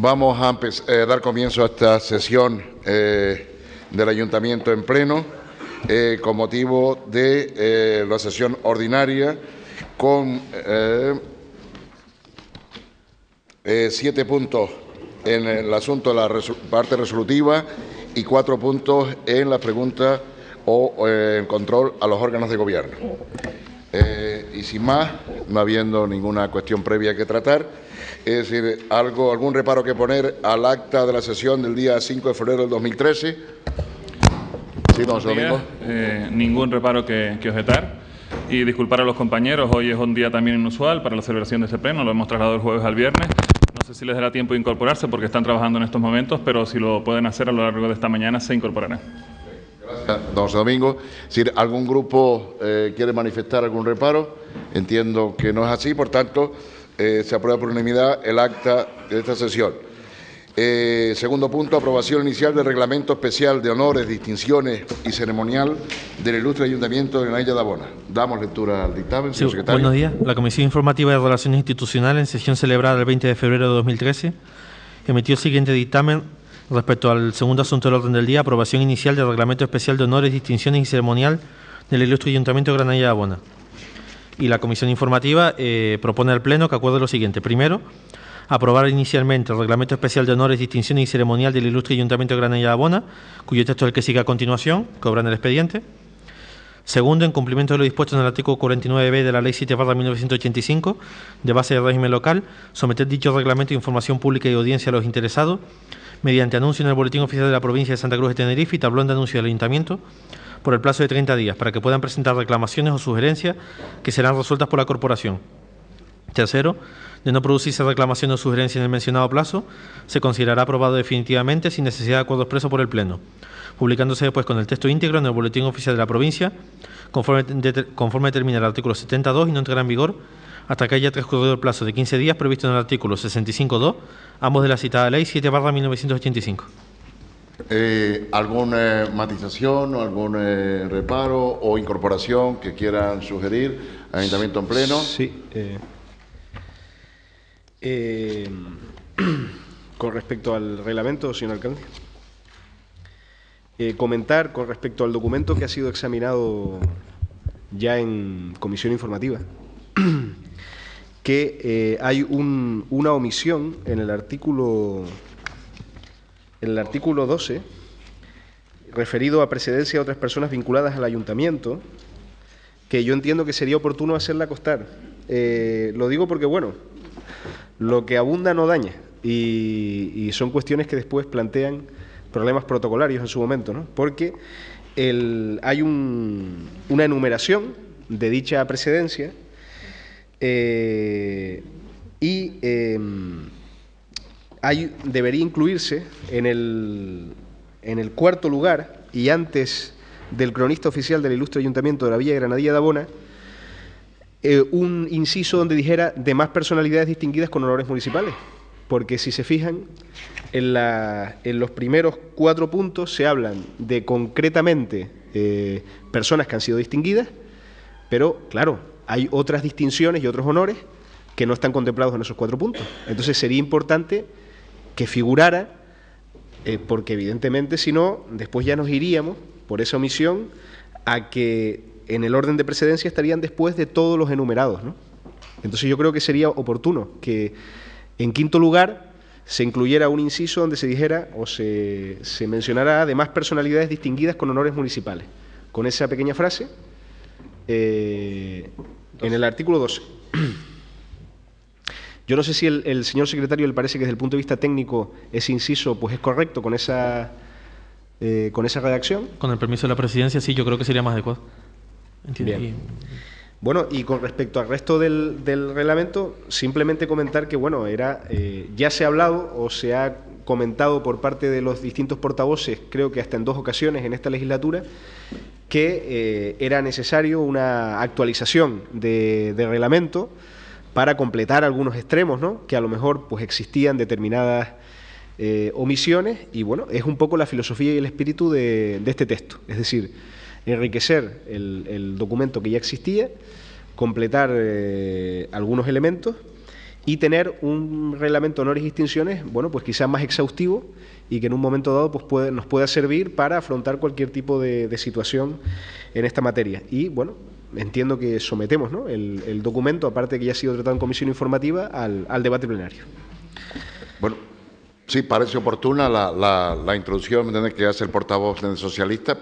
Vamos a eh, dar comienzo a esta sesión eh, del Ayuntamiento en pleno eh, con motivo de la sesión ordinaria con siete puntos en el asunto de la parte resolutiva y cuatro puntos en la pregunta o en control a los órganos de gobierno. y sin más, no habiendo ninguna cuestión previa que tratar, es decir, algo, algún reparo que poner al acta de la sesión del día 5 de febrero del 2013. Sí, don Domingo. Eh, ningún reparo que, objetar. Y disculpar a los compañeros, hoy es un día también inusual para la celebración de este pleno, lo hemos trasladado el jueves al viernes. No sé si les dará tiempo de incorporarse porque están trabajando en estos momentos, pero si lo pueden hacer a lo largo de esta mañana se incorporarán. Gracias, don Domingo. Si algún grupo eh, quiere manifestar algún reparo, entiendo que no es así, por tanto... Eh, se aprueba por unanimidad el acta de esta sesión. Eh, segundo punto, aprobación inicial del reglamento especial de honores, distinciones y ceremonial del ilustre Ayuntamiento de Granadilla de Abona. Damos lectura al dictamen, señor secretario. Buenos días. La Comisión Informativa de Relaciones Institucionales, en sesión celebrada el 20 de febrero de 2013, emitió el siguiente dictamen respecto al segundo asunto del orden del día, aprobación inicial del reglamento especial de honores, distinciones y ceremonial del ilustre Ayuntamiento de Granada de Abona y la Comisión Informativa eh, propone al Pleno que acuerde lo siguiente. Primero, aprobar inicialmente el Reglamento Especial de Honores, Distinciones y Ceremonial del Ilustre Ayuntamiento de Granada y Abona, cuyo texto es el que sigue a continuación, cobran el expediente. Segundo, en cumplimiento de lo dispuesto en el artículo 49b de la Ley 7 1985, de base de régimen local, someter dicho reglamento de información pública y audiencia a los interesados mediante anuncio en el Boletín Oficial de la Provincia de Santa Cruz de Tenerife y tablón de anuncio del Ayuntamiento, por el plazo de 30 días para que puedan presentar reclamaciones o sugerencias que serán resueltas por la corporación. Tercero, de no producirse reclamación o sugerencia en el mencionado plazo, se considerará aprobado definitivamente sin necesidad de acuerdo expreso por el Pleno, publicándose después con el texto íntegro en el Boletín Oficial de la Provincia, conforme, conforme determina el artículo 72 y no entrará en vigor hasta que haya transcurrido el plazo de 15 días previsto en el artículo 65.2, ambos de la citada ley 7 1985. Eh, ¿Alguna eh, matización o algún eh, reparo o incorporación que quieran sugerir Ayuntamiento en pleno? Sí. Eh, con respecto al reglamento, señor alcalde. comentar con respecto al documento que ha sido examinado ya en comisión informativa, que hay una omisión en el artículo el artículo 12, referido a precedencia de otras personas vinculadas al ayuntamiento, que yo entiendo que sería oportuno hacerla costar. Eh, lo digo porque, bueno, lo que abunda no daña y, son cuestiones que después plantean problemas protocolarios en su momento, ¿no? Porque hay una enumeración de dicha precedencia eh, y... Em, debería incluirse en el, cuarto lugar y antes del cronista oficial del ilustre ayuntamiento de la Villa Granadilla de Abona, eh, un inciso donde dijera de más personalidades distinguidas con honores municipales. Porque si se fijan, en, la, en los primeros cuatro puntos se hablan de concretamente eh, personas que han sido distinguidas, pero claro, hay otras distinciones y otros honores que no están contemplados en esos cuatro puntos. Entonces sería importante que figurara, eh, porque evidentemente si no, después ya nos iríamos, por esa omisión, a que en el orden de precedencia estarían después de todos los enumerados. Entonces yo creo que sería oportuno que, en quinto lugar, se incluyera un inciso donde se dijera o se, se mencionara además personalidades distinguidas con honores municipales. Con esa pequeña frase, eh, en el artículo 12. Yo no sé si el, señor secretario le parece que desde el punto de vista técnico ese inciso pues es correcto con esa, eh, con esa redacción. Con el permiso de la presidencia, sí, yo creo que sería más adecuado. Entiendo. Bueno, y con respecto al resto del, reglamento, simplemente comentar que, bueno, era eh, ya se ha hablado o se ha comentado por parte de los distintos portavoces, creo que hasta en dos ocasiones en esta legislatura, que eh, era necesario una actualización de, de reglamento para completar algunos extremos, ¿no? Que a lo mejor pues existían determinadas eh, omisiones y bueno, es un poco la filosofía y el espíritu de, este texto, es decir, enriquecer el, documento que ya existía, completar eh, algunos elementos y tener un reglamento honores y distinciones, bueno, pues quizás más exhaustivo y que en un momento dado pues puede, nos pueda servir para afrontar cualquier tipo de, de situación en esta materia. Y bueno, entiendo que sometemos el, documento, aparte que ya ha sido tratado en comisión informativa, al, debate plenario. Bueno, sí, parece oportuna la, la, la introducción que hace el portavoz socialista,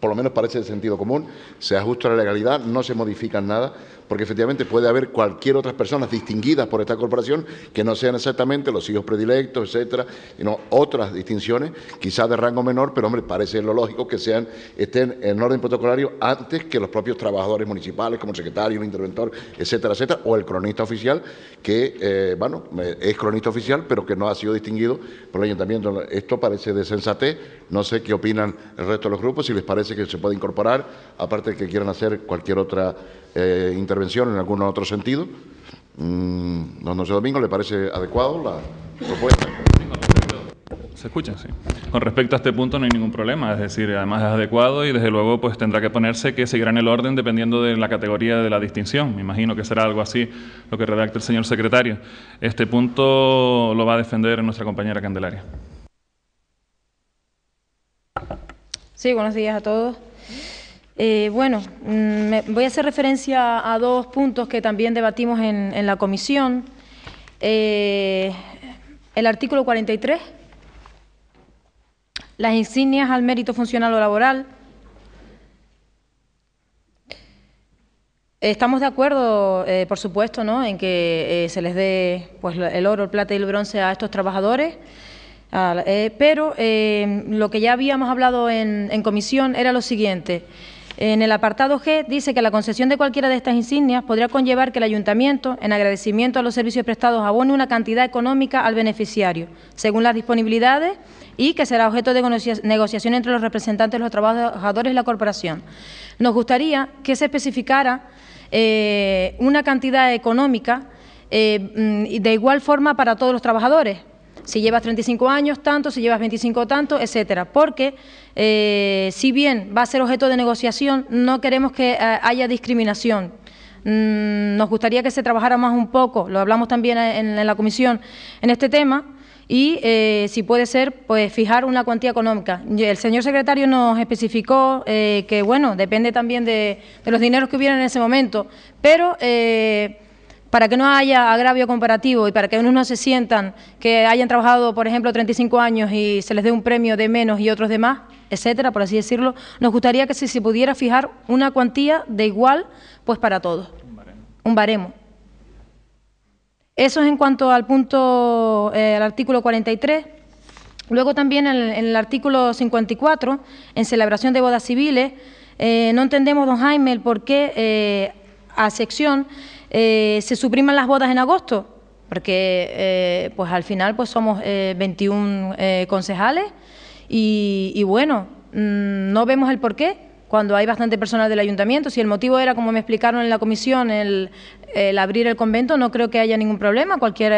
por lo menos parece de sentido común, se ajusta la legalidad, no se modifica nada, porque efectivamente puede haber cualquier otra personas distinguidas por esta corporación que no sean exactamente los hijos predilectos, etcétera, sino otras distinciones, quizás de rango menor, pero hombre, parece lo lógico que sean estén en orden protocolario antes que los propios trabajadores municipales, como el secretario, el interventor, etcétera, etcétera, o el cronista oficial, que, eh, bueno, es cronista oficial, pero que no ha sido distinguido por el ayuntamiento. Esto parece de sensatez, no sé qué opinan el resto de los grupos, si les parece que se puede incorporar, aparte de que quieran hacer cualquier otra eh, intervención intervención en algún otro sentido. Mm, Domingo, ¿le parece adecuado la propuesta? Se escucha, Con respecto a este punto no hay ningún problema, es decir, además es adecuado y desde luego pues tendrá que ponerse que en el orden dependiendo de la categoría de la distinción. Me imagino que será algo así lo que redacte el señor secretario. Este punto lo va a defender nuestra compañera Candelaria. Sí, buenos días a todos. Eh, bueno, mm, voy a hacer referencia a dos puntos que también debatimos en, la comisión. Eh, el artículo 43, las insignias al mérito funcional o laboral. Estamos de acuerdo, eh, por supuesto, ¿no? en que se les dé pues, el oro, el plata y el bronce a estos trabajadores. Ah, pero lo que ya habíamos hablado en comisión era lo siguiente. En el apartado G dice que la concesión de cualquiera de estas insignias podría conllevar que el ayuntamiento, en agradecimiento a los servicios prestados, abone una cantidad económica al beneficiario, según las disponibilidades, y que será objeto de negociación entre los representantes, los trabajadores y la corporación. Nos gustaría que se especificara eh, una cantidad económica eh, mm, de igual forma para todos los trabajadores, si llevas 35 años, tanto, si llevas 25, tanto, etcétera. Porque, eh, si bien va a ser objeto de negociación, no queremos que eh, haya discriminación. Mm, nos gustaría que se trabajara más un poco, lo hablamos también en, la comisión, en este tema y eh, si puede ser, pues fijar una cuantía económica. El señor secretario nos especificó que, bueno, depende también de, los dineros que hubieran en ese momento, pero para que no haya agravio comparativo y para que unos no se sientan que hayan trabajado, por ejemplo, 35 años y se les dé un premio de menos y otros de más, etcétera, por así decirlo, nos gustaría que si se pudiera fijar una cuantía de igual, pues para todos. Un baremo. Eso es en cuanto al punto, eh, al artículo 43. Luego también en, el artículo 54, en celebración de bodas civiles, eh, no entendemos, don Jaime, el por qué eh, a sección eh, ¿Se supriman las bodas en agosto? Porque eh, pues al final pues somos eh, 21 eh, concejales y, bueno, mm, no vemos el porqué cuando hay bastante personal del ayuntamiento. Si el motivo era, como me explicaron en la comisión, el, el abrir el convento, no creo que haya ningún problema. Cualquier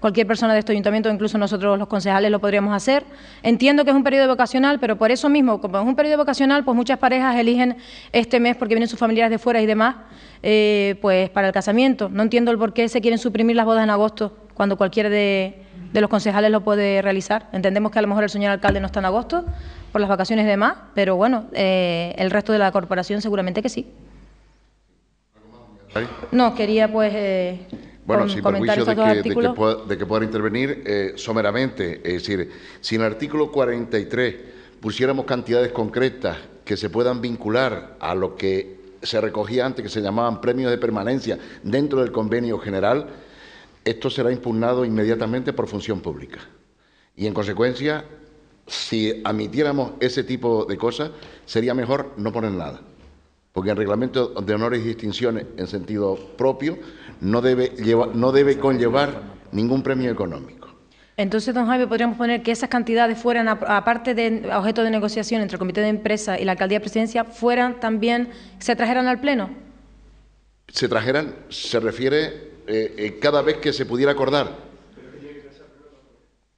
Cualquier persona de este ayuntamiento, incluso nosotros los concejales, lo podríamos hacer. Entiendo que es un periodo vocacional, pero por eso mismo, como es un periodo vocacional, pues muchas parejas eligen este mes porque vienen sus familiares de fuera y demás, eh, pues para el casamiento. No entiendo el por qué se quieren suprimir las bodas en agosto, cuando cualquiera de, los concejales lo puede realizar. Entendemos que a lo mejor el señor alcalde no está en agosto por las vacaciones y demás, pero bueno, eh, el resto de la corporación seguramente que sí. No, quería pues... Eh, bueno, sin perjuicio de que, pueda, intervenir eh, someramente, es decir, si en el artículo 43 pusiéramos cantidades concretas que se puedan vincular a lo que se recogía antes, que se llamaban premios de permanencia dentro del convenio general, esto será impugnado inmediatamente por función pública. Y en consecuencia, si admitiéramos ese tipo de cosas, sería mejor no poner nada porque el reglamento de honores y distinciones en sentido propio no debe, no debe conllevar ningún premio económico. Entonces, don Jaime, podríamos poner que esas cantidades fueran, aparte de objeto de negociación entre el Comité de Empresa y la Alcaldía de Presidencia, fueran también, se trajeran al Pleno. Se trajeran, se refiere eh, eh, cada vez que se pudiera acordar.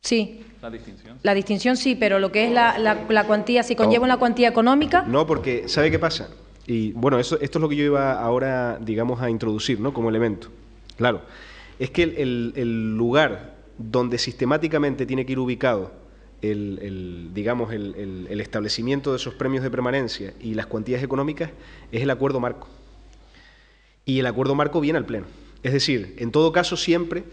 Sí. La distinción. La distinción sí, pero lo que es la, cuantía, si conlleva una cuantía económica. No, porque ¿sabe qué pasa? Y bueno, eso, esto es lo que yo iba ahora, digamos, a introducir ¿no? como elemento. Claro, es que el, lugar donde sistemáticamente tiene que ir ubicado el, digamos, el, el, establecimiento de esos premios de permanencia y las cuantías económicas es el acuerdo marco. Y el acuerdo marco viene al Pleno. Es decir, en todo caso siempre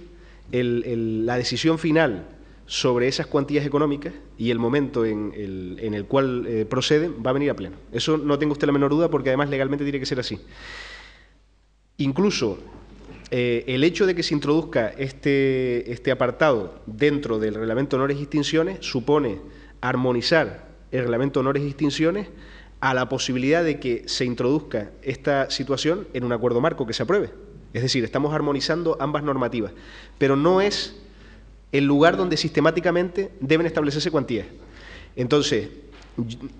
la decisión final sobre esas cuantías económicas y el momento en el, cual procede eh, proceden va a venir a pleno. Eso no tengo usted la menor duda porque además legalmente tiene que ser así. Incluso eh, el hecho de que se introduzca este, este apartado dentro del reglamento de honores y distinciones supone armonizar el reglamento de honores y distinciones a la posibilidad de que se introduzca esta situación en un acuerdo marco que se apruebe. Es decir, estamos armonizando ambas normativas, pero no es el lugar donde sistemáticamente deben establecerse cuantías. Entonces,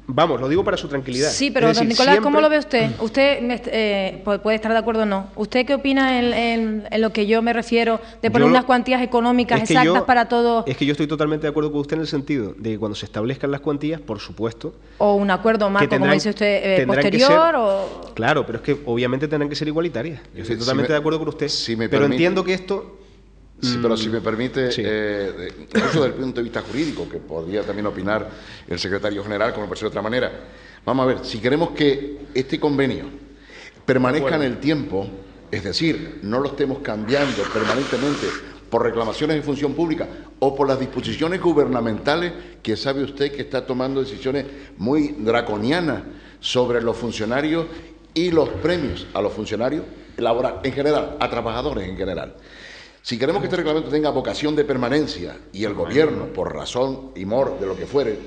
Vamos, lo digo para su tranquilidad. Sí, pero don Nicolás, ¿cómo lo ve usted? Mm. Usted eh, puede estar de acuerdo o no. ¿Usted qué opina en, lo que yo me refiero de poner unas cuantías económicas exactas para todo? Es que yo estoy totalmente de acuerdo con usted en el sentido de que cuando se establezcan las cuantías, por supuesto. O un acuerdo, más, como dice usted, eh, posterior. o... Claro, pero es que obviamente tendrán que ser igualitarias. Yo estoy totalmente de acuerdo con usted. pero entiendo que esto pero si mm, me permite, desde eh, el punto de vista jurídico, que podría también opinar el secretario general, como parece de otra manera. Vamos a ver, si queremos que este convenio permanezca en el tiempo, es decir, no lo estemos cambiando permanentemente por reclamaciones de función pública o por las disposiciones gubernamentales que sabe usted que está tomando decisiones muy draconianas sobre los funcionarios y los premios a los funcionarios en general, a trabajadores en general. Si queremos que este reglamento tenga vocación de permanencia y el gobierno, por razón y mor de lo que fuere,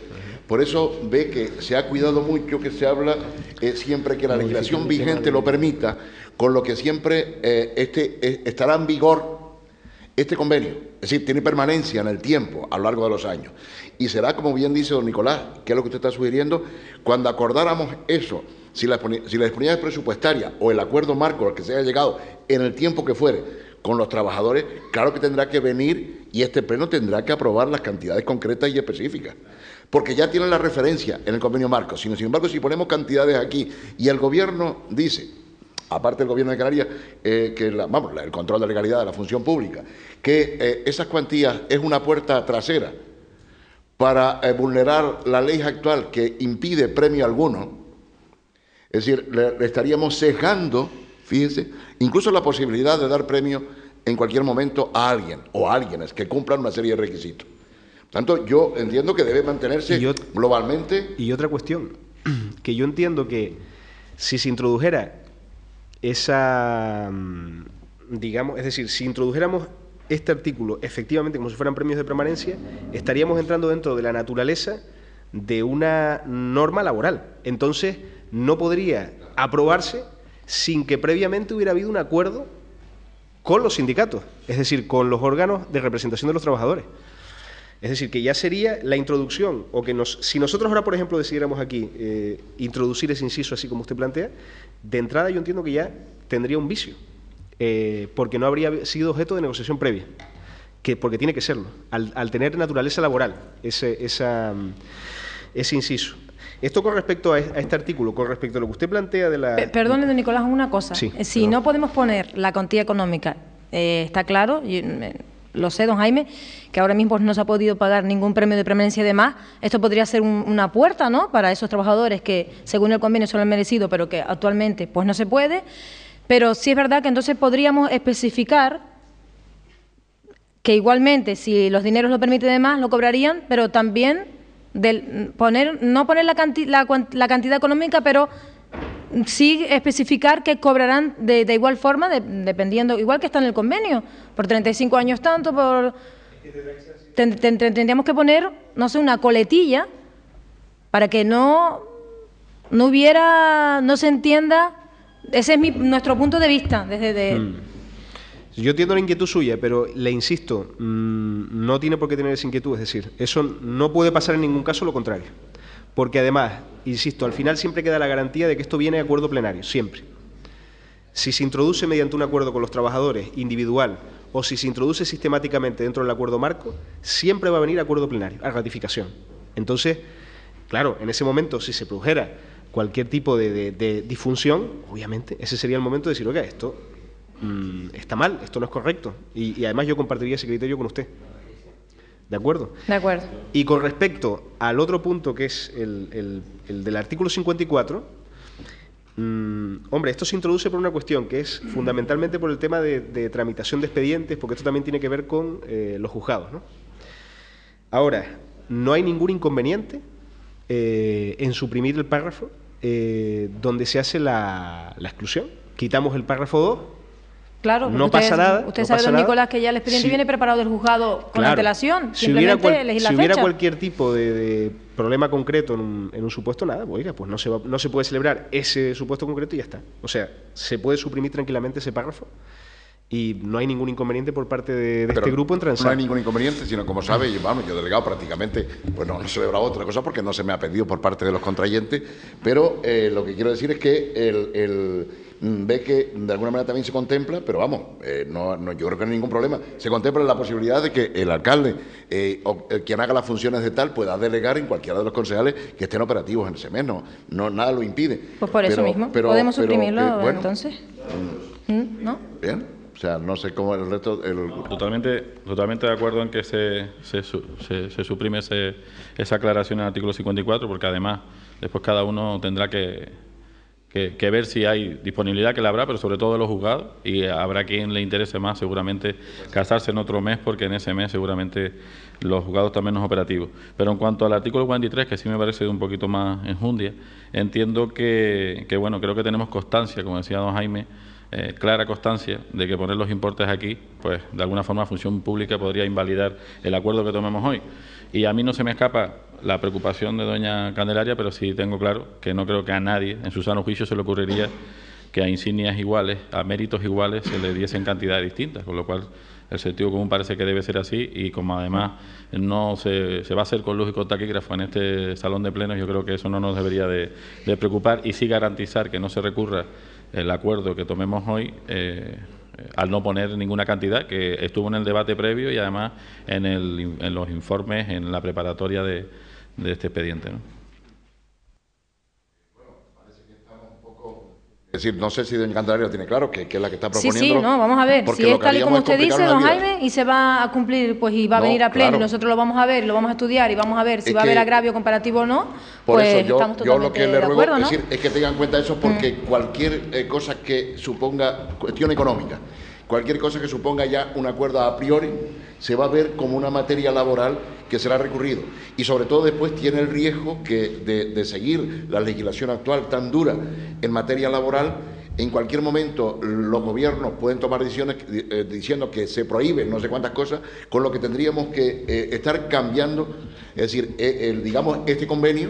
por eso ve que se ha cuidado mucho que se habla eh, siempre que la legislación vigente lo permita, con lo que siempre eh, este, eh, estará en vigor este convenio. Es decir, tiene permanencia en el tiempo, a lo largo de los años. Y será, como bien dice don Nicolás, que es lo que usted está sugiriendo, cuando acordáramos eso, si la, si la disponibilidad presupuestaria o el acuerdo marco al que se haya llegado en el tiempo que fuere, con los trabajadores, claro que tendrá que venir y este Pleno tendrá que aprobar las cantidades concretas y específicas. Porque ya tienen la referencia en el convenio marco. Sin, embargo, si ponemos cantidades aquí y el Gobierno dice, aparte del Gobierno de Canarias, eh, que vamos, el control de legalidad de la función pública, que eh, esas cuantías es una puerta trasera para eh, vulnerar la ley actual que impide premio alguno, es decir, le, estaríamos sesgando, fíjense, incluso la posibilidad de dar premio en cualquier momento a alguien o a alguienes que cumplan una serie de requisitos. Tanto yo entiendo que debe mantenerse globalmente. Y otra cuestión, que yo entiendo que si se introdujera esa, mm, digamos, es decir, si introdujéramos este artículo efectivamente como si fueran premios de permanencia, estaríamos entrando dentro de la naturaleza de una norma laboral. Entonces, no podría aprobarse sin que previamente hubiera habido un acuerdo con los sindicatos, es decir, con los órganos de representación de los trabajadores. Es decir, que ya sería la introducción, o que si nosotros ahora, por ejemplo, decidiéramos aquí eh, introducir ese inciso así como usted plantea, de entrada yo entiendo que ya tendría un vicio, eh, porque no habría sido objeto de negociación previa, que, porque tiene que serlo, al, tener naturaleza laboral ese, esa, mm, ese inciso. Esto con respecto a, este artículo, con respecto a lo que usted plantea de la... Perdone, don Nicolás, una cosa. Eh, si no podemos poner la cantidad económica, eh, está claro, y mm, eh, lo sé, don Jaime, que ahora mismo no se ha podido pagar ningún premio de permanencia y demás. Esto podría ser una puerta, ¿no?, para esos trabajadores que, según el convenio, se lo han merecido, pero que actualmente, pues, no se puede. Pero sí es verdad que entonces podríamos especificar que igualmente, si los dineros lo permiten demás, lo cobrarían, pero también del poner, no poner la, la, cantidad económica, pero sí especificar que cobrarán de, de igual forma, dependiendo, igual que está en el convenio, por 35 años tanto, por tendríamos que poner, no sé, una coletilla para que no, no hubiera, no se entienda, ese es nuestro punto de vista desde... Mm. Yo entiendo la inquietud suya, pero le insisto, mm, no tiene por qué tener esa inquietud, es decir, eso no puede pasar en ningún caso lo contrario. Porque además, insisto, al final siempre queda la garantía de que esto viene de acuerdo plenario, siempre. Si se introduce mediante un acuerdo con los trabajadores individual o si se introduce sistemáticamente dentro del acuerdo marco, siempre va a venir acuerdo plenario, a ratificación. Entonces, claro, en ese momento, si se produjera cualquier tipo de, disfunción, obviamente ese sería el momento de decir, oiga, esto Mm, está mal, esto no es correcto. Y, además yo compartiría ese criterio con usted. ¿De acuerdo? De acuerdo. Y con respecto al otro punto que es el, del artículo 54, mm, hombre, esto se introduce por una cuestión que es fundamentalmente por el tema de, tramitación de expedientes, porque esto también tiene que ver con eh, los juzgados. ¿no? Ahora, no hay ningún inconveniente eh, en suprimir el párrafo eh, donde se hace la, la, exclusión. Quitamos el párrafo 2 Claro, no usted, pasa nada. Usted sabe, don Nicolás, que ya el expediente viene preparado del juzgado con la antelación. Si hubiera, cualquier tipo de, problema concreto en un, supuesto, nada, oiga, pues no se, no se puede celebrar ese supuesto concreto y ya está. O sea, se puede suprimir tranquilamente ese párrafo y no hay ningún inconveniente por parte de, este grupo en transar. No hay ningún inconveniente, sino como sabe, yo, delegado prácticamente, pues no, he celebrado otra cosa porque no se me ha pedido por parte de los contrayentes, pero eh, lo que quiero decir es que el Mm, ve que de alguna manera también se contempla, pero vamos, eh, no, yo creo que no hay ningún problema, se contempla la posibilidad de que el alcalde eh, o eh, quien haga las funciones de tal pueda delegar en cualquiera de los concejales que estén operativos en ese mes, no, nada lo impide. Pues por eso mismo, podemos suprimirlo entonces. Mm, ¿Mm? ¿No? Bien. O sea, no sé cómo el resto... Totalmente, totalmente de acuerdo en que se, se, suprime esa aclaración en el artículo 54, porque además después cada uno tendrá que que, ver si hay disponibilidad, que la habrá, pero sobre todo de los juzgados, y habrá quien le interese más seguramente casarse en otro mes, porque en ese mes seguramente los juzgados también menos operativos. Pero en cuanto al artículo 43, que sí me parece un poquito más enjundia, entiendo que, bueno, creo que tenemos constancia, como decía don Jaime, eh, clara constancia de que poner los importes aquí, pues de alguna forma función pública podría invalidar el acuerdo que tomemos hoy. Y a mí no se me escapa la preocupación de doña Candelaria, pero sí tengo claro que no creo que a nadie, en su sano juicio, se le ocurriría que a insignias iguales, a méritos iguales, se le diesen cantidades distintas, con lo cual el sentido común parece que debe ser así y como además no se, va a hacer con luz y con taquígrafo en este salón de plenos, yo creo que eso no nos debería de, preocupar y sí garantizar que no se recurra el acuerdo que tomemos hoy. Eh, al no poner ninguna cantidad, que estuvo en el debate previo y además en, los informes, en la preparatoria de, este expediente. Es decir, no sé si Doña Candelaria tiene claro, que, es la que está proponiendo. Sí, sí, no, vamos a ver. Si es tal y como usted dice, don Jaime, y se va a cumplir, pues y va a venir a pleno, y nosotros lo vamos a ver, lo vamos a estudiar y vamos a ver si va a haber agravio comparativo o no. pues eso yo, yo lo que le ruego acuerdo, decir, es que tengan en cuenta eso, porque mm. cualquier eh, cosa que suponga cuestión económica, cualquier cosa que suponga ya un acuerdo a priori, se va a ver como una materia laboral que será recurrido. Y sobre todo después tiene el riesgo que de, seguir la legislación actual tan dura en materia laboral en cualquier momento los gobiernos pueden tomar decisiones eh, diciendo que se prohíben no sé cuántas cosas, con lo que tendríamos que eh, estar cambiando, es decir, eh, digamos, este convenio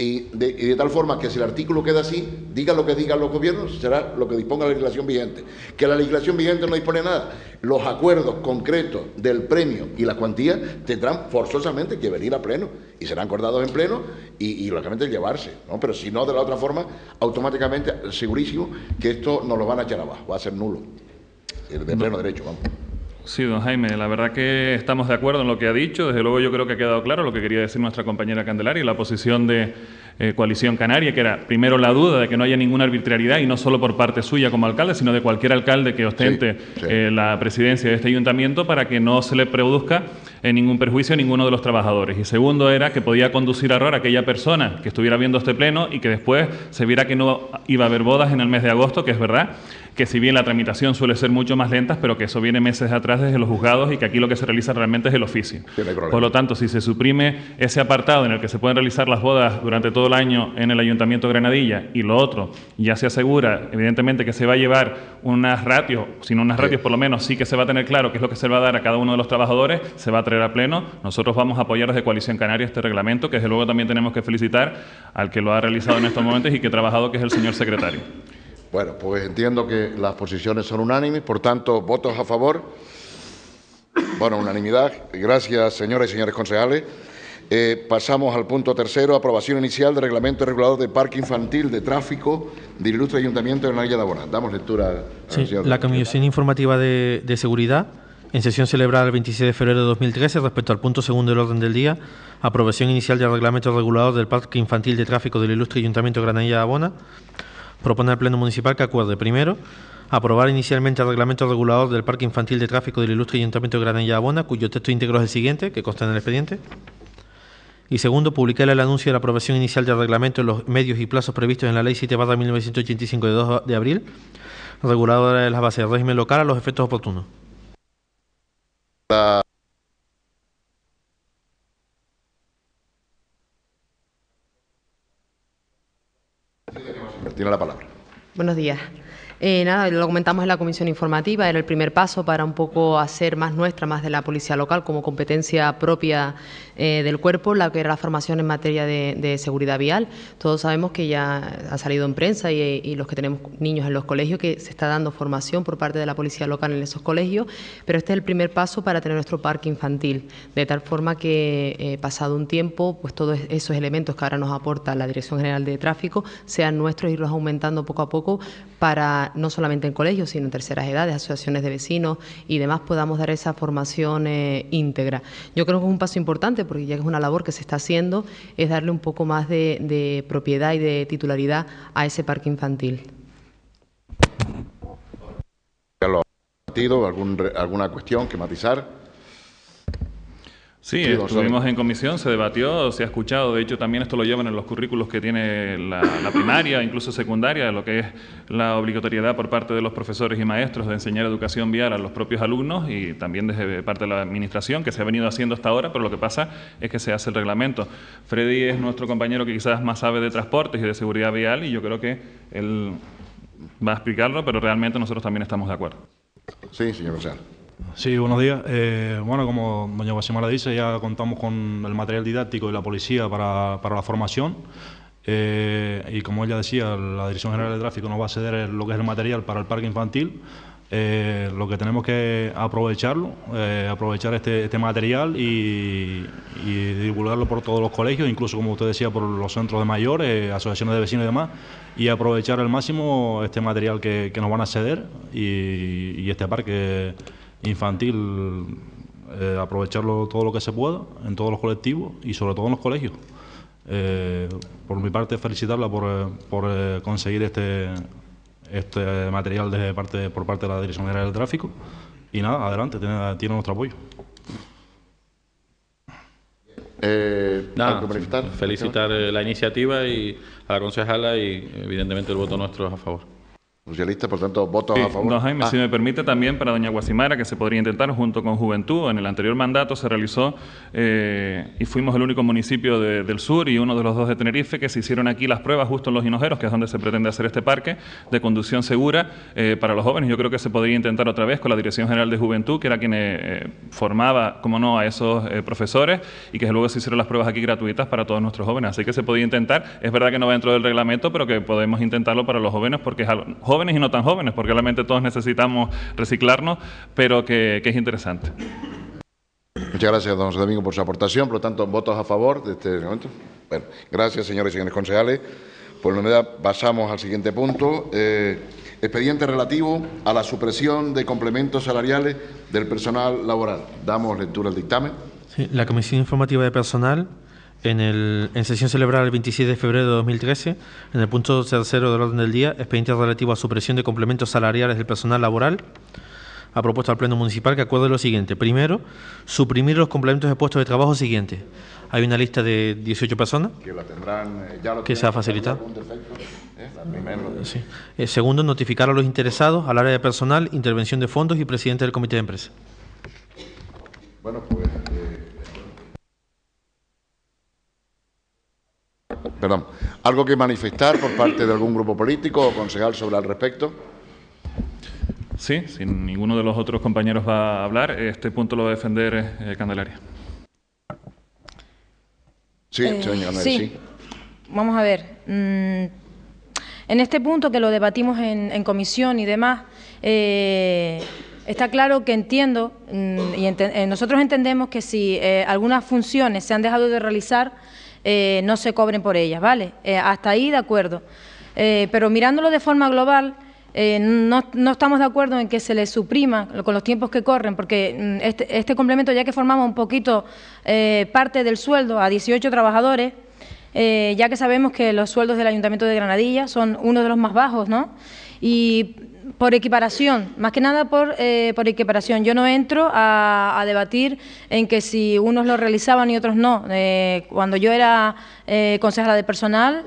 y de, tal forma que si el artículo queda así, diga lo que digan los gobiernos, será lo que disponga la legislación vigente. Que la legislación vigente no dispone nada. Los acuerdos concretos del premio y la cuantía tendrán forzosamente que venir a pleno y serán acordados en pleno y, y lógicamente llevarse. ¿no? Pero si no, de la otra forma, automáticamente, segurísimo que esto no lo van a echar abajo, va a ser nulo. de pleno derecho, vamos. Sí, don Jaime, la verdad que estamos de acuerdo en lo que ha dicho. Desde luego yo creo que ha quedado claro lo que quería decir nuestra compañera Candelaria, la posición de eh, Coalición Canaria, que era primero la duda de que no haya ninguna arbitrariedad, y no solo por parte suya como alcalde, sino de cualquier alcalde que ostente eh, la presidencia de este ayuntamiento para que no se le produzca en eh, ningún perjuicio a ninguno de los trabajadores. Y segundo era que podía conducir a error aquella persona que estuviera viendo este pleno y que después se viera que no iba a haber bodas en el mes de agosto, que es verdad, que si bien la tramitación suele ser mucho más lenta, pero que eso viene meses atrás desde los juzgados y que aquí lo que se realiza realmente es el oficio. Por lo tanto, si se suprime ese apartado en el que se pueden realizar las bodas durante todo el año en el Ayuntamiento de Granadilla y lo otro, ya se asegura, evidentemente, que se va a llevar unas ratios, sino unas ratios por lo menos, sí que se va a tener claro qué es lo que se va a dar a cada uno de los trabajadores, se va a traer a pleno. Nosotros vamos a apoyar desde Coalición Canaria este reglamento, que desde luego también tenemos que felicitar al que lo ha realizado en estos momentos y que ha trabajado, que es el señor secretario. Bueno, pues entiendo que las posiciones son unánimes, por tanto, votos a favor. Bueno, unanimidad. Gracias, señoras y señores concejales. Eh, pasamos al punto tercero, aprobación inicial del reglamento regulador del parque infantil de tráfico del ilustre Ayuntamiento de Granadilla de Abona. Damos lectura a la, Comisión Informativa de, Seguridad en sesión celebrada el 26 de febrero de 2013 respecto al punto segundo del orden del día, aprobación inicial del reglamento regulador del Parque Infantil de Tráfico del Ilustre Ayuntamiento de Granadilla de Abona, Propone al Pleno Municipal que acuerde, primero, aprobar inicialmente el reglamento regulador del Parque Infantil de Tráfico del Ilustre Ayuntamiento de Granella Abona, cuyo texto íntegro es el siguiente, que consta en el expediente. Y segundo, publicar el anuncio de la aprobación inicial del reglamento en los medios y plazos previstos en la Ley 7-1985 de 2 de abril, reguladora de las bases de régimen local a los efectos oportunos. Tiene la palabra. Buenos días. Eh, nada, lo comentamos en la comisión informativa, era el primer paso para un poco hacer más nuestra, más de la policía local, como competencia propia eh, del cuerpo, la que era la formación en materia de, seguridad vial. Todos sabemos que ya ha salido en prensa y, los que tenemos niños en los colegios que se está dando formación por parte de la policía local en esos colegios, pero este es el primer paso para tener nuestro parque infantil, de tal forma que eh, pasado un tiempo, pues todos esos elementos que ahora nos aporta la Dirección General de Tráfico sean nuestros, irlos aumentando poco a poco para no solamente en colegios, sino en terceras edades, asociaciones de vecinos y demás, podamos dar esa formación eh, íntegra. Yo creo que es un paso importante porque ya que es una labor que se está haciendo, es darle un poco más de, propiedad y de titularidad a ese parque infantil. ¿Alguna cuestión que matizar? Sí, estuvimos en comisión, se debatió, se ha escuchado, de hecho también esto lo llevan en los currículos que tiene la, primaria, incluso secundaria, lo que es la obligatoriedad por parte de los profesores y maestros de enseñar educación vial a los propios alumnos y también desde parte de la administración, que se ha venido haciendo hasta ahora, pero lo que pasa es que se hace el reglamento. Freddy es nuestro compañero que quizás más sabe de transportes y de seguridad vial y yo creo que él va a explicarlo, pero realmente nosotros también estamos de acuerdo. Sí, señor Sí, buenos días. Eh, bueno, como doña Guasimara dice, ya contamos con el material didáctico y la policía para, la formación. Eh, y como ella decía, la Dirección General de Tráfico nos va a ceder lo que es el material para el parque infantil. Eh, lo que tenemos que aprovecharlo, aprovechar este, este material y, divulgarlo por todos los colegios, incluso como usted decía, por los centros de mayores, asociaciones de vecinos y demás, y aprovechar al máximo este material que, nos van a ceder y, y este parque infantil, eh, aprovecharlo todo lo que se pueda en todos los colectivos y sobre todo en los colegios. Eh, por mi parte, felicitarla por, eh, por conseguir este, este material de parte, por parte de la Dirección General del Tráfico. Y nada, adelante, tiene, nuestro apoyo. Eh, Nada, felicitar la iniciativa y a la concejala y evidentemente el voto nuestro es a favor. Socialista, por tanto, votos a favor. Jaime, si ah. me permite también para doña Guasimara, que se podría intentar junto con Juventud. En el anterior mandato se realizó eh, y fuimos el único municipio del sur y uno de los dos de Tenerife que se hicieron aquí las pruebas justo en Los Hinojeros, que es donde se pretende hacer este parque de conducción segura eh, para los jóvenes. Yo creo que se podría intentar otra vez con la Dirección General de Juventud, que era quien eh, formaba, como no, a esos profesores y que luego se hicieron las pruebas aquí gratuitas para todos nuestros jóvenes. Así que se podía intentar. Es verdad que no va dentro del reglamento, pero que podemos intentarlo para los jóvenes porque es algo jóvenes y no tan jóvenes, porque realmente todos necesitamos reciclarnos, pero que, es interesante. Muchas gracias, don Domingo, por su aportación. Por lo tanto, votos a favor de este momento. Bueno, gracias, señores y señores concejales. Por unidad pasamos al siguiente punto. Eh, expediente relativo a la supresión de complementos salariales del personal laboral. Damos lectura al dictamen. la Comisión Informativa de Personal en, el, sesión celebrada el 26 de febrero de 2013, en el punto tercero del orden del día, expediente relativo a supresión de complementos salariales del personal laboral, ha propuesto al Pleno Municipal que acuerde lo siguiente. Primero, suprimir los complementos de puestos de trabajo siguiente. Hay una lista de 18 personas eh, que, se ha facilitado. ¿eh? Eh, segundo, notificar a los interesados al área de personal, intervención de fondos y presidente del comité de empresa. Bueno, pues perdón, ¿algo que manifestar por parte de algún grupo político o concejal sobre al respecto? Sí, si ninguno de los otros compañeros va a hablar, este punto lo va a defender eh, Candelaria. Sí, eh, señor, sí. Vamos a ver. Mm, en este punto que lo debatimos en, comisión y demás, eh, está claro que entiendo mm, y nosotros entendemos que si algunas funciones se han dejado de realizar, eh, no se cobren por ellas, ¿vale? Eh, hasta ahí de acuerdo. Eh, pero mirándolo de forma global, no, estamos de acuerdo en que se les suprima con los tiempos que corren, porque mm, este, este, complemento, ya que formamos un poquito parte del sueldo a 18 trabajadores, ya que sabemos que los sueldos del Ayuntamiento de Granadilla son uno de los más bajos, ¿no? Y por equiparación, más que nada por, eh, por equiparación. Yo no entro a, a, debatir en que si unos lo realizaban y otros no. Eh, cuando yo era eh, de personal,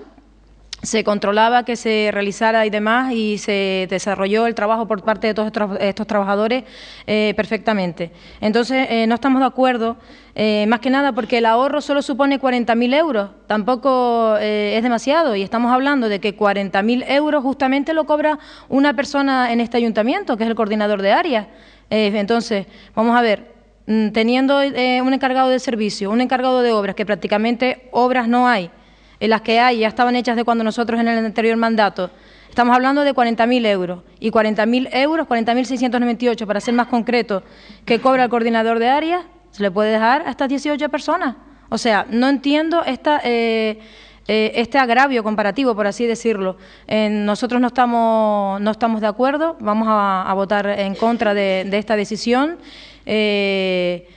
se controlaba que se realizara y demás y se desarrolló el trabajo por parte de todos estos, trabajadores eh, perfectamente. Entonces, eh, no estamos de acuerdo, eh, más que nada porque el ahorro solo supone 40.000 euros, tampoco es demasiado y estamos hablando de que 40.000 euros justamente lo cobra una persona en este ayuntamiento, que es el coordinador de áreas. entonces, vamos a ver, mm, teniendo un encargado de servicio, un encargado de obras, que prácticamente obras no hay, en las que hay, ya estaban hechas de cuando nosotros en el anterior mandato. Estamos hablando de 40.000 euros y 40.000 euros, 40.698 para ser más concreto, que cobra el coordinador de áreas, se le puede dejar a estas 18 personas. O sea, no entiendo eh, eh, este agravio comparativo, por así decirlo. nosotros no estamos, de acuerdo, vamos a, votar en contra de esta decisión. Eh,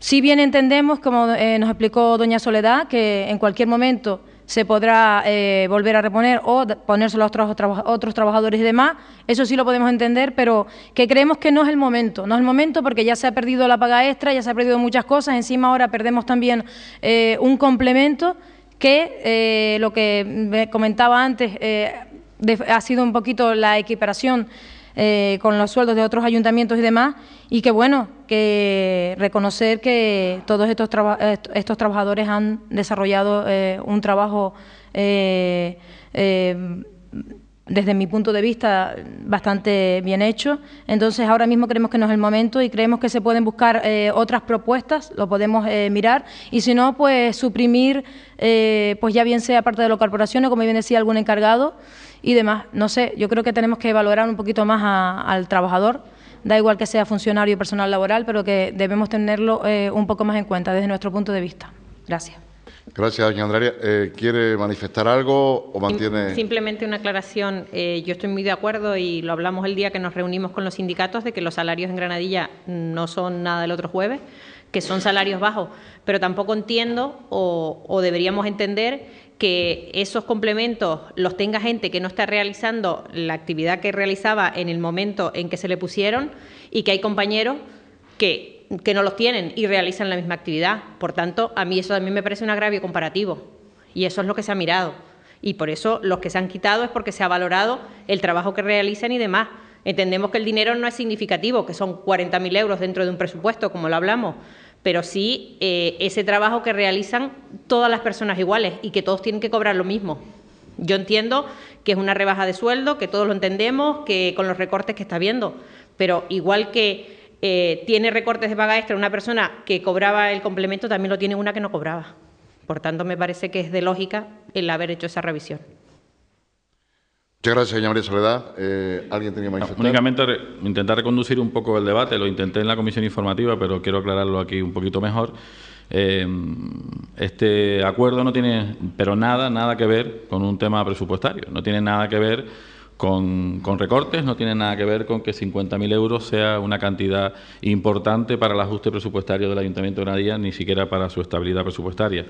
si bien entendemos, como nos explicó doña Soledad, que en cualquier momento se podrá eh, volver a reponer o ponérselo a otros, otros trabajadores y demás. Eso sí lo podemos entender, pero que creemos que no es el momento. No es el momento porque ya se ha perdido la paga extra, ya se ha perdido muchas cosas. Encima ahora perdemos también eh, un complemento que eh, lo que mm, comentaba antes ha sido un poquito la equiparación eh, con los sueldos de otros ayuntamientos y demás, y que bueno, que reconocer que todos estos, estos trabajadores han desarrollado eh, un trabajo eh, desde mi punto de vista, bastante bien hecho. Entonces, ahora mismo creemos que no es el momento y creemos que se pueden buscar otras propuestas, lo podemos mirar, y si no, pues suprimir, pues ya bien sea parte de la corporación o, como bien decía algún encargado, y demás. No sé, yo creo que tenemos que valorar un poquito más al trabajador, da igual que sea funcionario o personal laboral, pero que debemos tenerlo eh, un poco más en cuenta desde nuestro punto de vista. Gracias. Gracias, doña Andrea. Eh, ¿Quiere manifestar algo o mantiene...? Simplemente una aclaración. Eh, yo estoy muy de acuerdo y lo hablamos el día que nos reunimos con los sindicatos de que los salarios en Granadilla no son nada del otro jueves, que son salarios bajos, pero tampoco entiendo o deberíamos entender que esos complementos los tenga gente que no está realizando la actividad que realizaba en el momento en que se le pusieron y que hay compañeros que, que no los tienen y realizan la misma actividad. Por tanto, a mí eso también me parece un agravio comparativo y eso es lo que se ha mirado. Y por eso los que se han quitado es porque se ha valorado el trabajo que realizan y demás. Entendemos que el dinero no es significativo, que son 40.000 euros dentro de un presupuesto, como lo hablamos, pero sí eh, ese trabajo que realizan todas las personas iguales y que todos tienen que cobrar lo mismo. Yo entiendo que es una rebaja de sueldo, que todos lo entendemos, que con los recortes que está viendo, pero igual que eh, tiene recortes de paga extra una persona que cobraba el complemento, también lo tiene una que no cobraba. Por tanto, me parece que es de lógica el haber hecho esa revisión. Muchas gracias, señora María Soledad. Eh, ¿Alguien tenía ah, más Únicamente intentar reconducir un poco el debate, lo intenté en la comisión informativa, pero quiero aclararlo aquí un poquito mejor. Eh, este acuerdo no tiene, pero nada, nada que ver con un tema presupuestario, no tiene nada que ver con, recortes, no tiene nada que ver con que 50.000 euros sea una cantidad importante para el ajuste presupuestario del Ayuntamiento de Granadilla, ni siquiera para su estabilidad presupuestaria.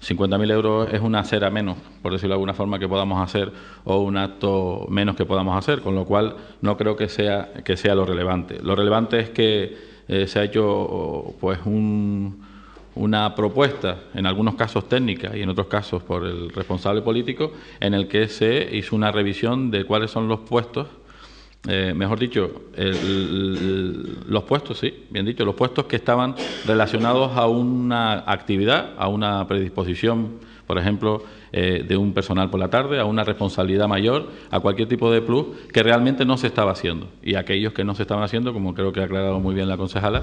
50.000 euros es una cera menos, por decirlo de alguna forma, que podamos hacer o un acto menos que podamos hacer, con lo cual no creo que sea, que sea lo relevante. Lo relevante es que eh, se ha hecho pues una propuesta, en algunos casos técnica y en otros casos por el responsable político, en el que se hizo una revisión de cuáles son los puestos eh, mejor dicho, los puestos, sí, bien dicho, los puestos que estaban relacionados a una actividad, a una predisposición, por ejemplo, eh, de un personal por la tarde, a una responsabilidad mayor, a cualquier tipo de plus que realmente no se estaba haciendo. Y aquellos que no se estaban haciendo, como creo que ha aclarado muy bien la concejala,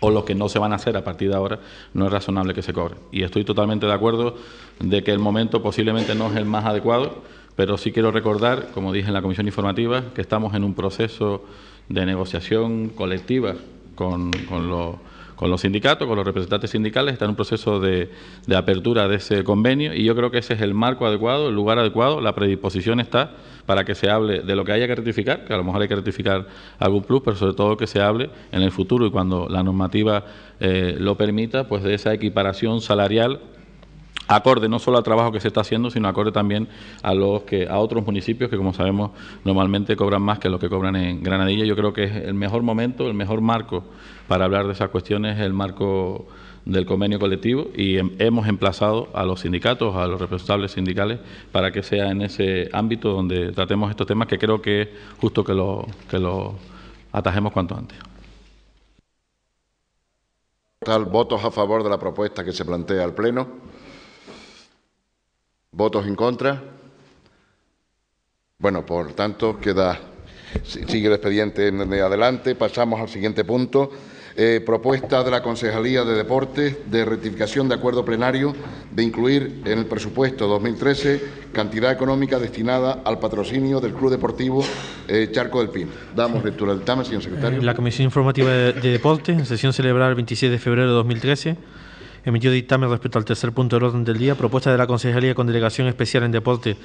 o los que no se van a hacer a partir de ahora, no es razonable que se cobre. Y estoy totalmente de acuerdo de que el momento posiblemente no es el más adecuado pero sí quiero recordar, como dije en la comisión informativa, que estamos en un proceso de negociación colectiva con, los sindicatos, con los representantes sindicales, está en un proceso de, apertura de ese convenio y yo creo que ese es el marco adecuado, el lugar adecuado, la predisposición está para que se hable de lo que haya que rectificar, que a lo mejor hay que rectificar algún plus, pero sobre todo que se hable en el futuro y cuando la normativa eh, lo permita, pues de esa equiparación salarial acorde no solo al trabajo que se está haciendo, sino acorde también a los que a otros municipios que como sabemos normalmente cobran más que lo que cobran en Granadilla. Yo creo que es el mejor momento, el mejor marco para hablar de esas cuestiones, el marco del convenio colectivo y em, hemos emplazado a los sindicatos, a los responsables sindicales, para que sea en ese ámbito donde tratemos estos temas que creo que es justo que los atajemos cuanto antes. Votos a favor de la propuesta que se plantea al Pleno. ¿Votos en contra? Bueno, por tanto, queda, sigue el expediente de adelante. Pasamos al siguiente punto. Eh, propuesta de la Concejalía de Deportes de rectificación de acuerdo plenario de incluir en el presupuesto 2013 cantidad económica destinada al patrocinio del Club Deportivo eh, Charco del Pino. Damos lectura del tema, señor secretario. Eh, la Comisión Informativa de Deportes, en sesión celebrada el 26 de febrero de 2013 emitió dictamen respecto al tercer punto del orden del día, propuesta de la Consejería con Delegación Especial en Deporte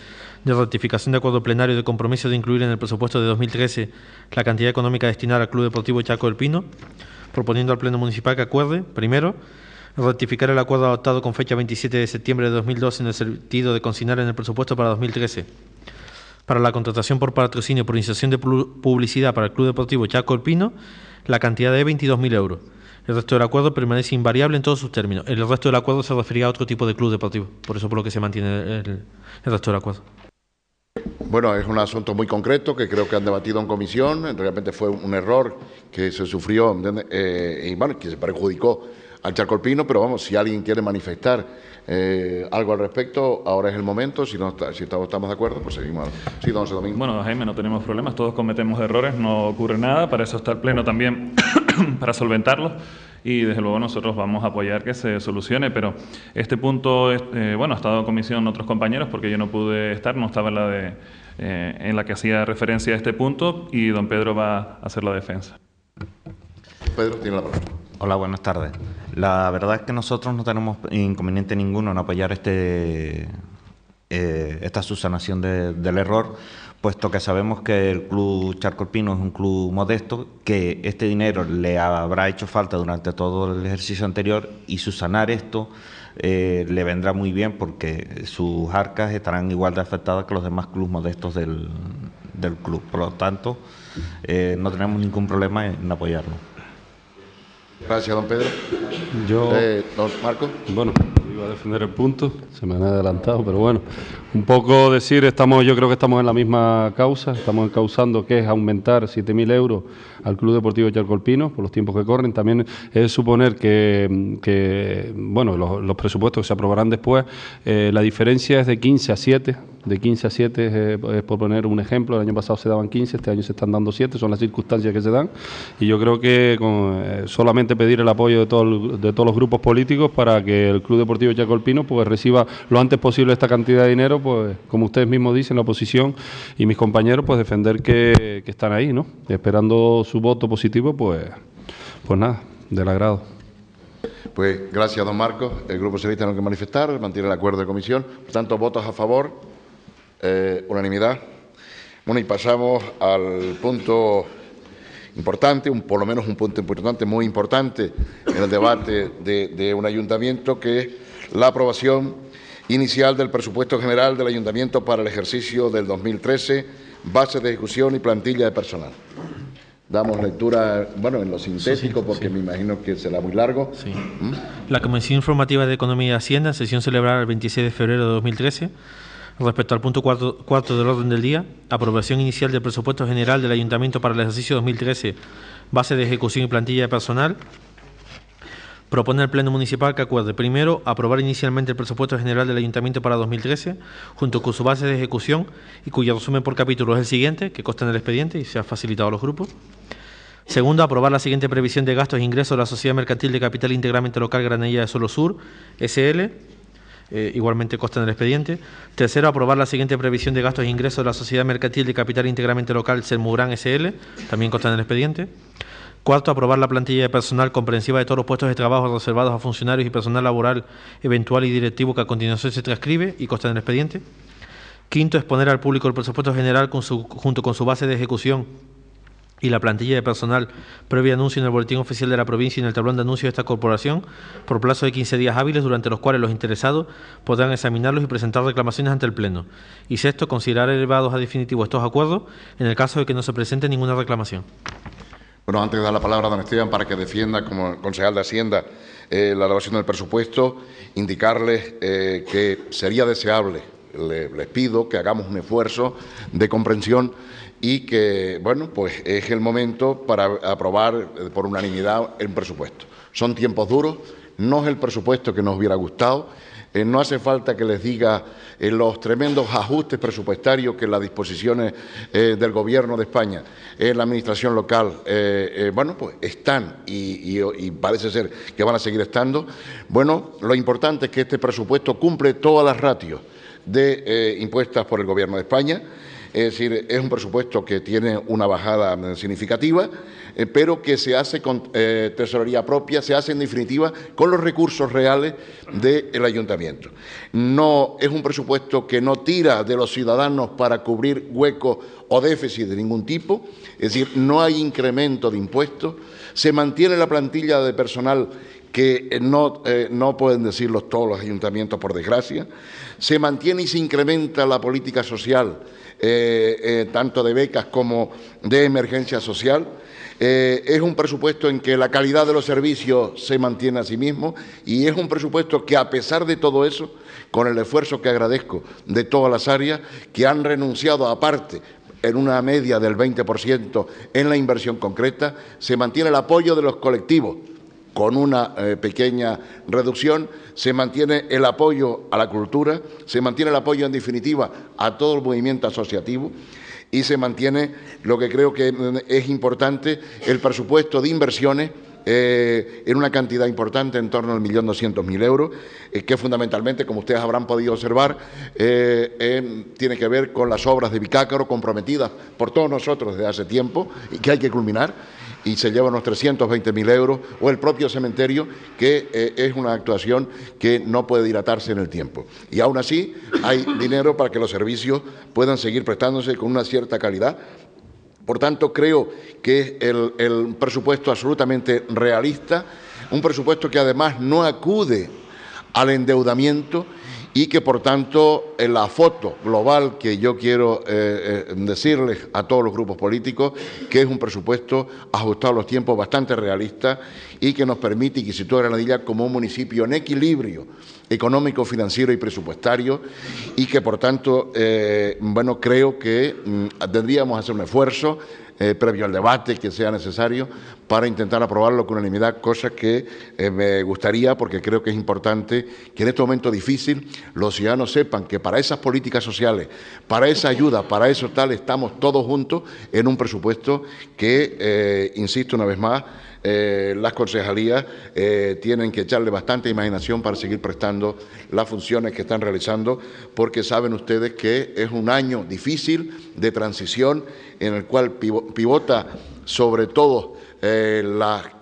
de ratificación de acuerdo plenario de compromiso de incluir en el presupuesto de 2013 la cantidad económica destinada al Club Deportivo Chaco del Pino, proponiendo al Pleno Municipal que acuerde, primero, ratificar el acuerdo adoptado con fecha 27 de septiembre de 2012 en el sentido de consignar en el presupuesto para 2013 para la contratación por patrocinio por iniciación de publicidad para el Club Deportivo Chaco del Pino la cantidad de 22.000 euros. El resto del acuerdo permanece invariable en todos sus términos. El resto del acuerdo se refería a otro tipo de club deportivo. Por eso por lo que se mantiene el, resto del acuerdo. Bueno, es un asunto muy concreto que creo que han debatido en comisión. Realmente fue un error que se sufrió eh, y bueno, que se perjudicó al Charcolpino, pero vamos, si alguien quiere manifestar eh, algo al respecto, ahora es el momento, si no si estamos de acuerdo, pues seguimos. Sí, don Domingo. Bueno, Jaime, no tenemos problemas, todos cometemos errores, no ocurre nada, para eso está el Pleno también, para solventarlo y desde luego nosotros vamos a apoyar que se solucione, pero este punto, eh, bueno, ha estado en comisión otros compañeros porque yo no pude estar, no estaba en la, de, eh, en la que hacía referencia a este punto y don Pedro va a hacer la defensa. Pedro tiene la palabra. Hola, buenas tardes. La verdad es que nosotros no tenemos inconveniente ninguno en apoyar este, eh, esta subsanación del error, puesto que sabemos que el club Charcorpino es un club modesto, que este dinero le habrá hecho falta durante todo el ejercicio anterior y subsanar esto eh, le vendrá muy bien porque sus arcas estarán igual de afectadas que los demás clubes modestos del, club. Por lo tanto, eh, no tenemos ningún problema en apoyarlo. Gracias, don Pedro. Yo, eh, don Marco. Bueno, iba a defender el punto, se me han adelantado, pero bueno, un poco decir, estamos, yo creo que estamos en la misma causa, estamos causando que es aumentar 7.000 euros al Club Deportivo Charcolpino por los tiempos que corren. También es suponer que, bueno, los, presupuestos que se aprobarán después, eh, la diferencia es de 15 a 7 de 15 a 7, eh, es por poner un ejemplo, el año pasado se daban 15, este año se están dando 7, son las circunstancias que se dan. Y yo creo que eh, solamente pedir el apoyo de, de, todos los grupos políticos para que el Club Deportivo Chacolpino pues, reciba lo antes posible esta cantidad de dinero, pues como ustedes mismos dicen, la oposición y mis compañeros, pues defender que, están ahí, ¿no? Esperando su voto positivo, pues, pues nada, del agrado. Pues gracias, don Marcos. El Grupo Socialista no que manifestar, mantiene el acuerdo de comisión. Por tanto, votos a favor, eh, unanimidad. Bueno, y pasamos al punto importante, un, por lo menos un punto importante, muy importante en el debate de, un ayuntamiento, que es la aprobación inicial del presupuesto general del ayuntamiento para el ejercicio del 2013, base de ejecución y plantilla de personal. Damos lectura, bueno, en lo sintético, porque me imagino que será muy largo. Sí. ¿Mm? La Comisión Informativa de Economía y Hacienda, sesión celebrada el 26 de febrero de 2013 Respecto al punto 4 del orden del día, aprobación inicial del presupuesto general del Ayuntamiento para el ejercicio 2013, base de ejecución y plantilla de personal. Propone al Pleno Municipal que acuerde, primero, aprobar inicialmente el presupuesto general del Ayuntamiento para 2013, junto con su base de ejecución y cuyo resumen por capítulo es el siguiente, que consta en el expediente y se ha facilitado a los grupos. Segundo, aprobar la siguiente previsión de gastos e ingresos de la Sociedad Mercantil de Capital Integralmente Local Granella de Solo Sur, SL, eh, igualmente consta en el expediente. Tercero, aprobar la siguiente previsión de gastos e ingresos de la Sociedad Mercantil de Capital íntegramente local Sermurán SL, también consta en el expediente. Cuarto, aprobar la plantilla de personal comprensiva de todos los puestos de trabajo reservados a funcionarios y personal laboral eventual y directivo que a continuación se transcribe y consta en el expediente. Quinto, exponer al público el presupuesto general junto con su base de ejecución y la plantilla de personal previo anuncio en el Boletín Oficial de la Provincia y en el tablón de anuncios de esta corporación por plazo de 15 días hábiles durante los cuales los interesados podrán examinarlos y presentar reclamaciones ante el Pleno. Y sexto, considerar elevados a definitivo estos acuerdos en el caso de que no se presente ninguna reclamación. Bueno, antes de dar la palabra a don Esteban para que defienda como concejal de Hacienda eh, la elevación del presupuesto, indicarles eh, que sería deseable les pido que hagamos un esfuerzo de comprensión y que, bueno, pues es el momento para aprobar por unanimidad el presupuesto. Son tiempos duros, no es el presupuesto que nos hubiera gustado, eh, no hace falta que les diga eh, los tremendos ajustes presupuestarios que las disposiciones eh, del Gobierno de España, en la Administración local, bueno, pues están y, y, parece ser que van a seguir estando. Bueno, lo importante es que este presupuesto cumple todas las ratios de impuestas por el Gobierno de España. Es decir, es un presupuesto que tiene una bajada eh, significativa, eh, pero que se hace con eh, tesorería propia, se hace en definitiva con los recursos reales del ayuntamiento. No es un presupuesto que no tira de los ciudadanos para cubrir huecos o déficit de ningún tipo, es decir, no hay incremento de impuestos, se mantiene la plantilla de personal que eh, no, eh, no pueden decirlos todos los ayuntamientos, por desgracia. Se mantiene y se incrementa la política social, eh, tanto de becas como de emergencia social. es un presupuesto en que la calidad de los servicios se mantiene a sí mismo y es un presupuesto que, a pesar de todo eso, con el esfuerzo que agradezco de todas las áreas que han renunciado aparte en una media del 20% en la inversión concreta, se mantiene el apoyo de los colectivos con una eh, pequeña reducción, se mantiene el apoyo a la cultura, se mantiene el apoyo en definitiva a todo el movimiento asociativo y se mantiene lo que creo que mm, es importante, el presupuesto de inversiones eh, en una cantidad importante, en torno al millón doscientos mil euros, eh, que fundamentalmente, como ustedes habrán podido observar, tiene que ver con las obras de Bicácaro comprometidas por todos nosotros desde hace tiempo y que hay que culminar y se llevan unos 320 mil euros, o el propio cementerio, que eh, es una actuación que no puede dilatarse en el tiempo. Y aún así hay dinero para que los servicios puedan seguir prestándose con una cierta calidad. Por tanto, creo que es el, el presupuesto absolutamente realista, un presupuesto que además no acude al endeudamiento, y que por tanto la foto global que yo quiero eh, eh, decirles a todos los grupos políticos, que es un presupuesto ajustado a los tiempos bastante realista y que nos permite que sitúa Granadilla como un municipio en equilibrio económico, financiero y presupuestario y que por tanto, eh, bueno, creo que mm, tendríamos que hacer un esfuerzo eh, previo al debate que sea necesario para intentar aprobarlo con unanimidad, cosa que eh, me gustaría porque creo que es importante que en este momento difícil los ciudadanos sepan que para esas políticas sociales, para esa ayuda, para eso tal, estamos todos juntos en un presupuesto que, eh, insisto una vez más, eh, las concejalías eh, tienen que echarle bastante imaginación para seguir prestando las funciones que están realizando, porque saben ustedes que es un año difícil de transición en el cual pivota sobre todo eh,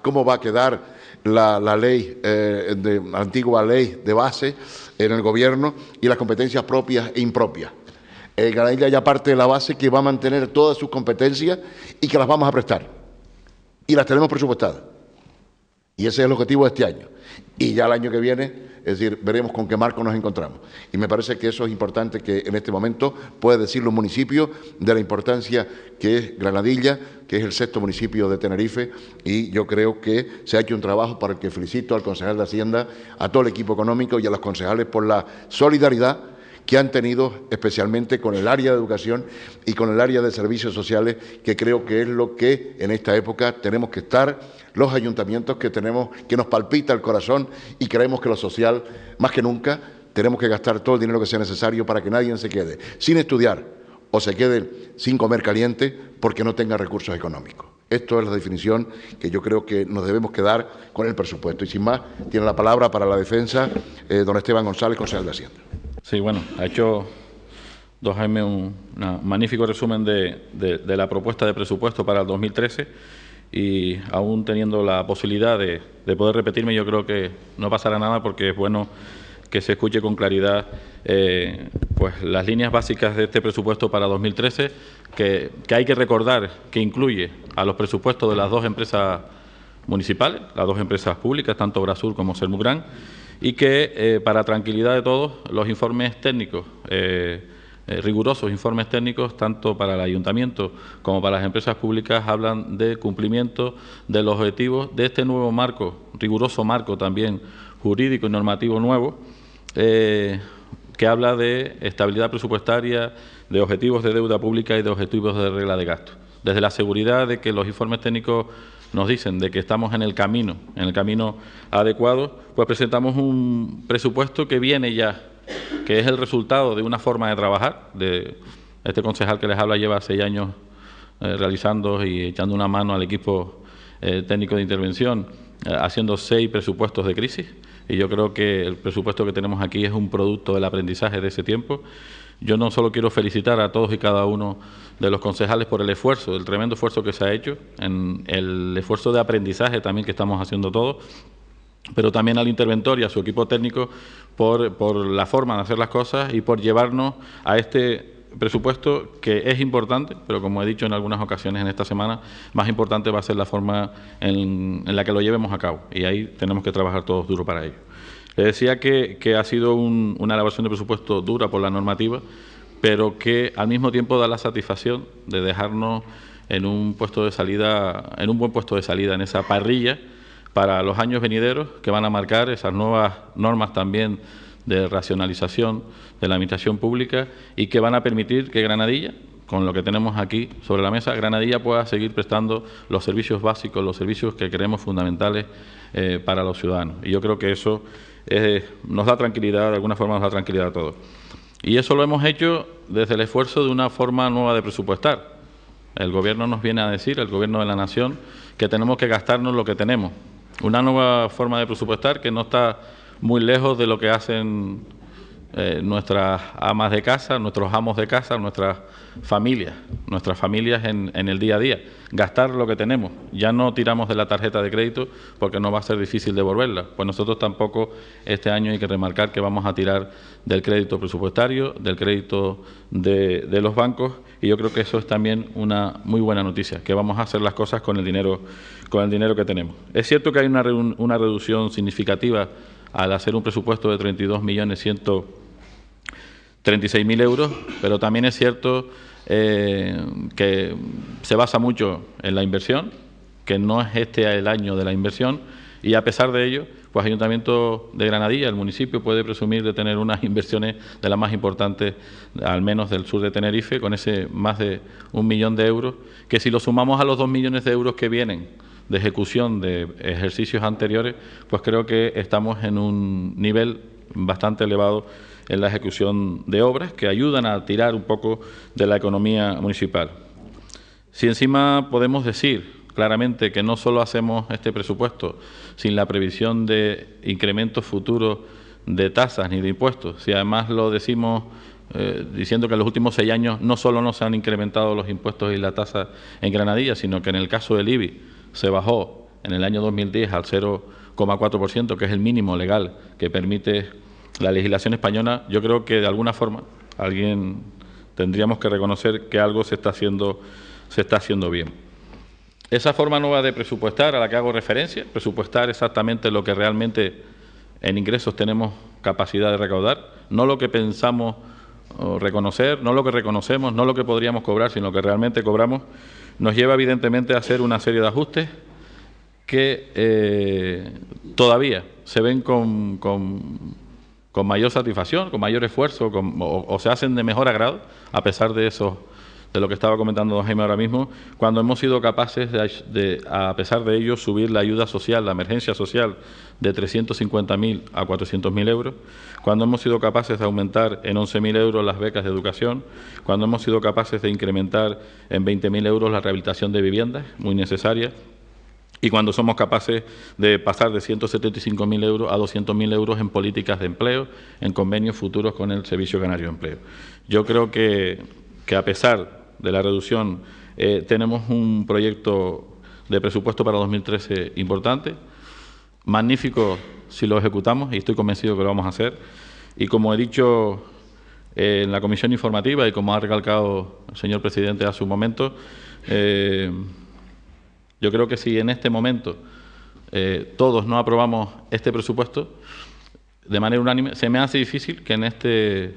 cómo va a quedar la, ley, de, antigua ley de base en el gobierno y las competencias propias e impropias. hay ya parte de la base que va a mantener todas sus competencias y que las vamos a prestar y las tenemos presupuestadas. Y ese es el objetivo de este año. Y ya el año que viene, es decir, veremos con qué marco nos encontramos. Y me parece que eso es importante que en este momento pueda decir los municipios de la importancia que es Granadilla, que es el sexto municipio de Tenerife. Y yo creo que se ha hecho un trabajo para el que felicito al concejal de Hacienda, a todo el equipo económico y a los concejales por la solidaridad que han tenido especialmente con el área de educación y con el área de servicios sociales, que creo que es lo que en esta época tenemos que estar los ayuntamientos que tenemos, que nos palpita el corazón y creemos que lo social, más que nunca, tenemos que gastar todo el dinero que sea necesario para que nadie se quede sin estudiar o se quede sin comer caliente porque no tenga recursos económicos. Esto es la definición que yo creo que nos debemos quedar con el presupuesto. Y sin más, tiene la palabra para la defensa eh, don Esteban González, consejo de Hacienda. Sí, bueno, ha hecho don Jaime un, magnífico resumen de, la propuesta de presupuesto para el 2013 y aún teniendo la posibilidad de, poder repetirme, yo creo que no pasará nada porque es bueno que se escuche con claridad eh, pues las líneas básicas de este presupuesto para 2013, que, que hay que recordar que incluye a los presupuestos de las dos empresas municipales, las dos empresas públicas, tanto Brasur como Sermugrán, y que eh, para tranquilidad de todos los informes técnicos, eh, eh, rigurosos informes técnicos, tanto para el ayuntamiento como para las empresas públicas, hablan de cumplimiento de los objetivos de este nuevo marco, riguroso marco también jurídico y normativo nuevo, que habla de estabilidad presupuestaria, de objetivos de deuda pública y de objetivos de regla de gasto. Desde la seguridad de que los informes técnicos nos dicen de que estamos en el camino, en el camino adecuado, pues presentamos un presupuesto que viene ya, que es el resultado de una forma de trabajar. De, este concejal que les habla lleva seis años eh, realizando y echando una mano al equipo eh, técnico de intervención, eh, haciendo seis presupuestos de crisis. Y yo creo que el presupuesto que tenemos aquí es un producto del aprendizaje de ese tiempo yo no solo quiero felicitar a todos y cada uno de los concejales por el esfuerzo, el tremendo esfuerzo que se ha hecho, en el esfuerzo de aprendizaje también que estamos haciendo todos, pero también al interventor y a su equipo técnico por, la forma de hacer las cosas y por llevarnos a este presupuesto que es importante, pero como he dicho en algunas ocasiones en esta semana, más importante va a ser la forma en, en la que lo llevemos a cabo y ahí tenemos que trabajar todos duro para ello. Le decía que, ha sido una elaboración de presupuesto dura por la normativa, pero que al mismo tiempo da la satisfacción de dejarnos en un puesto de salida, en un buen puesto de salida, en esa parrilla para los años venideros que van a marcar esas nuevas normas también de racionalización de la administración pública y que van a permitir que Granadilla, con lo que tenemos aquí sobre la mesa, Granadilla pueda seguir prestando los servicios básicos, los servicios que creemos fundamentales eh, para los ciudadanos. Y yo creo que eso eh, nos da tranquilidad, de alguna forma nos da tranquilidad a todos. Y eso lo hemos hecho desde el esfuerzo de una forma nueva de presupuestar. El gobierno nos viene a decir, el gobierno de la nación, que tenemos que gastarnos lo que tenemos. Una nueva forma de presupuestar que no está muy lejos de lo que hacen eh, nuestras amas de casa, nuestros amos de casa, nuestras familias, nuestras familias en, el día a día. Gastar lo que tenemos. Ya no tiramos de la tarjeta de crédito porque no va a ser difícil devolverla. Pues nosotros tampoco este año hay que remarcar que vamos a tirar del crédito presupuestario, del crédito de, los bancos y yo creo que eso es también una muy buena noticia, que vamos a hacer las cosas con el dinero, con el dinero que tenemos. Es cierto que hay una, reducción significativa al hacer un presupuesto de 32 millones 36.000 euros, pero también es cierto eh, que se basa mucho en la inversión, que no es este el año de la inversión, y a pesar de ello, pues Ayuntamiento de Granadilla, el municipio, puede presumir de tener unas inversiones de las más importantes, al menos del sur de Tenerife, con ese más de un millón de euros, que si lo sumamos a los dos millones de euros que vienen de ejecución de ejercicios anteriores, pues creo que estamos en un nivel bastante elevado en la ejecución de obras que ayudan a tirar un poco de la economía municipal. Si encima podemos decir claramente que no solo hacemos este presupuesto sin la previsión de incrementos futuros de tasas ni de impuestos, si además lo decimos eh, diciendo que en los últimos seis años no solo no se han incrementado los impuestos y la tasa en Granadilla, sino que en el caso del IBI se bajó en el año 2010 al 0,4%, que es el mínimo legal que permite la legislación española, yo creo que de alguna forma alguien tendríamos que reconocer que algo se está haciendo, se está haciendo bien. Esa forma nueva de presupuestar a la que hago referencia, presupuestar exactamente lo que realmente en ingresos tenemos capacidad de recaudar, no lo que pensamos reconocer, no lo que reconocemos, no lo que podríamos cobrar, sino lo que realmente cobramos, nos lleva evidentemente a hacer una serie de ajustes que eh, todavía se ven con con mayor satisfacción, con mayor esfuerzo, o, se hacen de mejor agrado, a pesar de eso, de lo que estaba comentando don Jaime ahora mismo, cuando hemos sido capaces, de, de a pesar de ello, subir la ayuda social, la emergencia social, de 350.000 a 400.000 euros, cuando hemos sido capaces de aumentar en 11.000 euros las becas de educación, cuando hemos sido capaces de incrementar en 20.000 euros la rehabilitación de viviendas, muy necesaria, y cuando somos capaces de pasar de 175.000 euros a 200.000 euros en políticas de empleo, en convenios futuros con el Servicio Canario de Empleo. Yo creo que, que a pesar de la reducción eh, tenemos un proyecto de presupuesto para 2013 importante, magnífico si lo ejecutamos y estoy convencido que lo vamos a hacer. Y como he dicho eh, en la comisión informativa y como ha recalcado el señor presidente hace un momento, eh, yo creo que si en este momento eh, todos no aprobamos este presupuesto de manera unánime, se me hace difícil que en este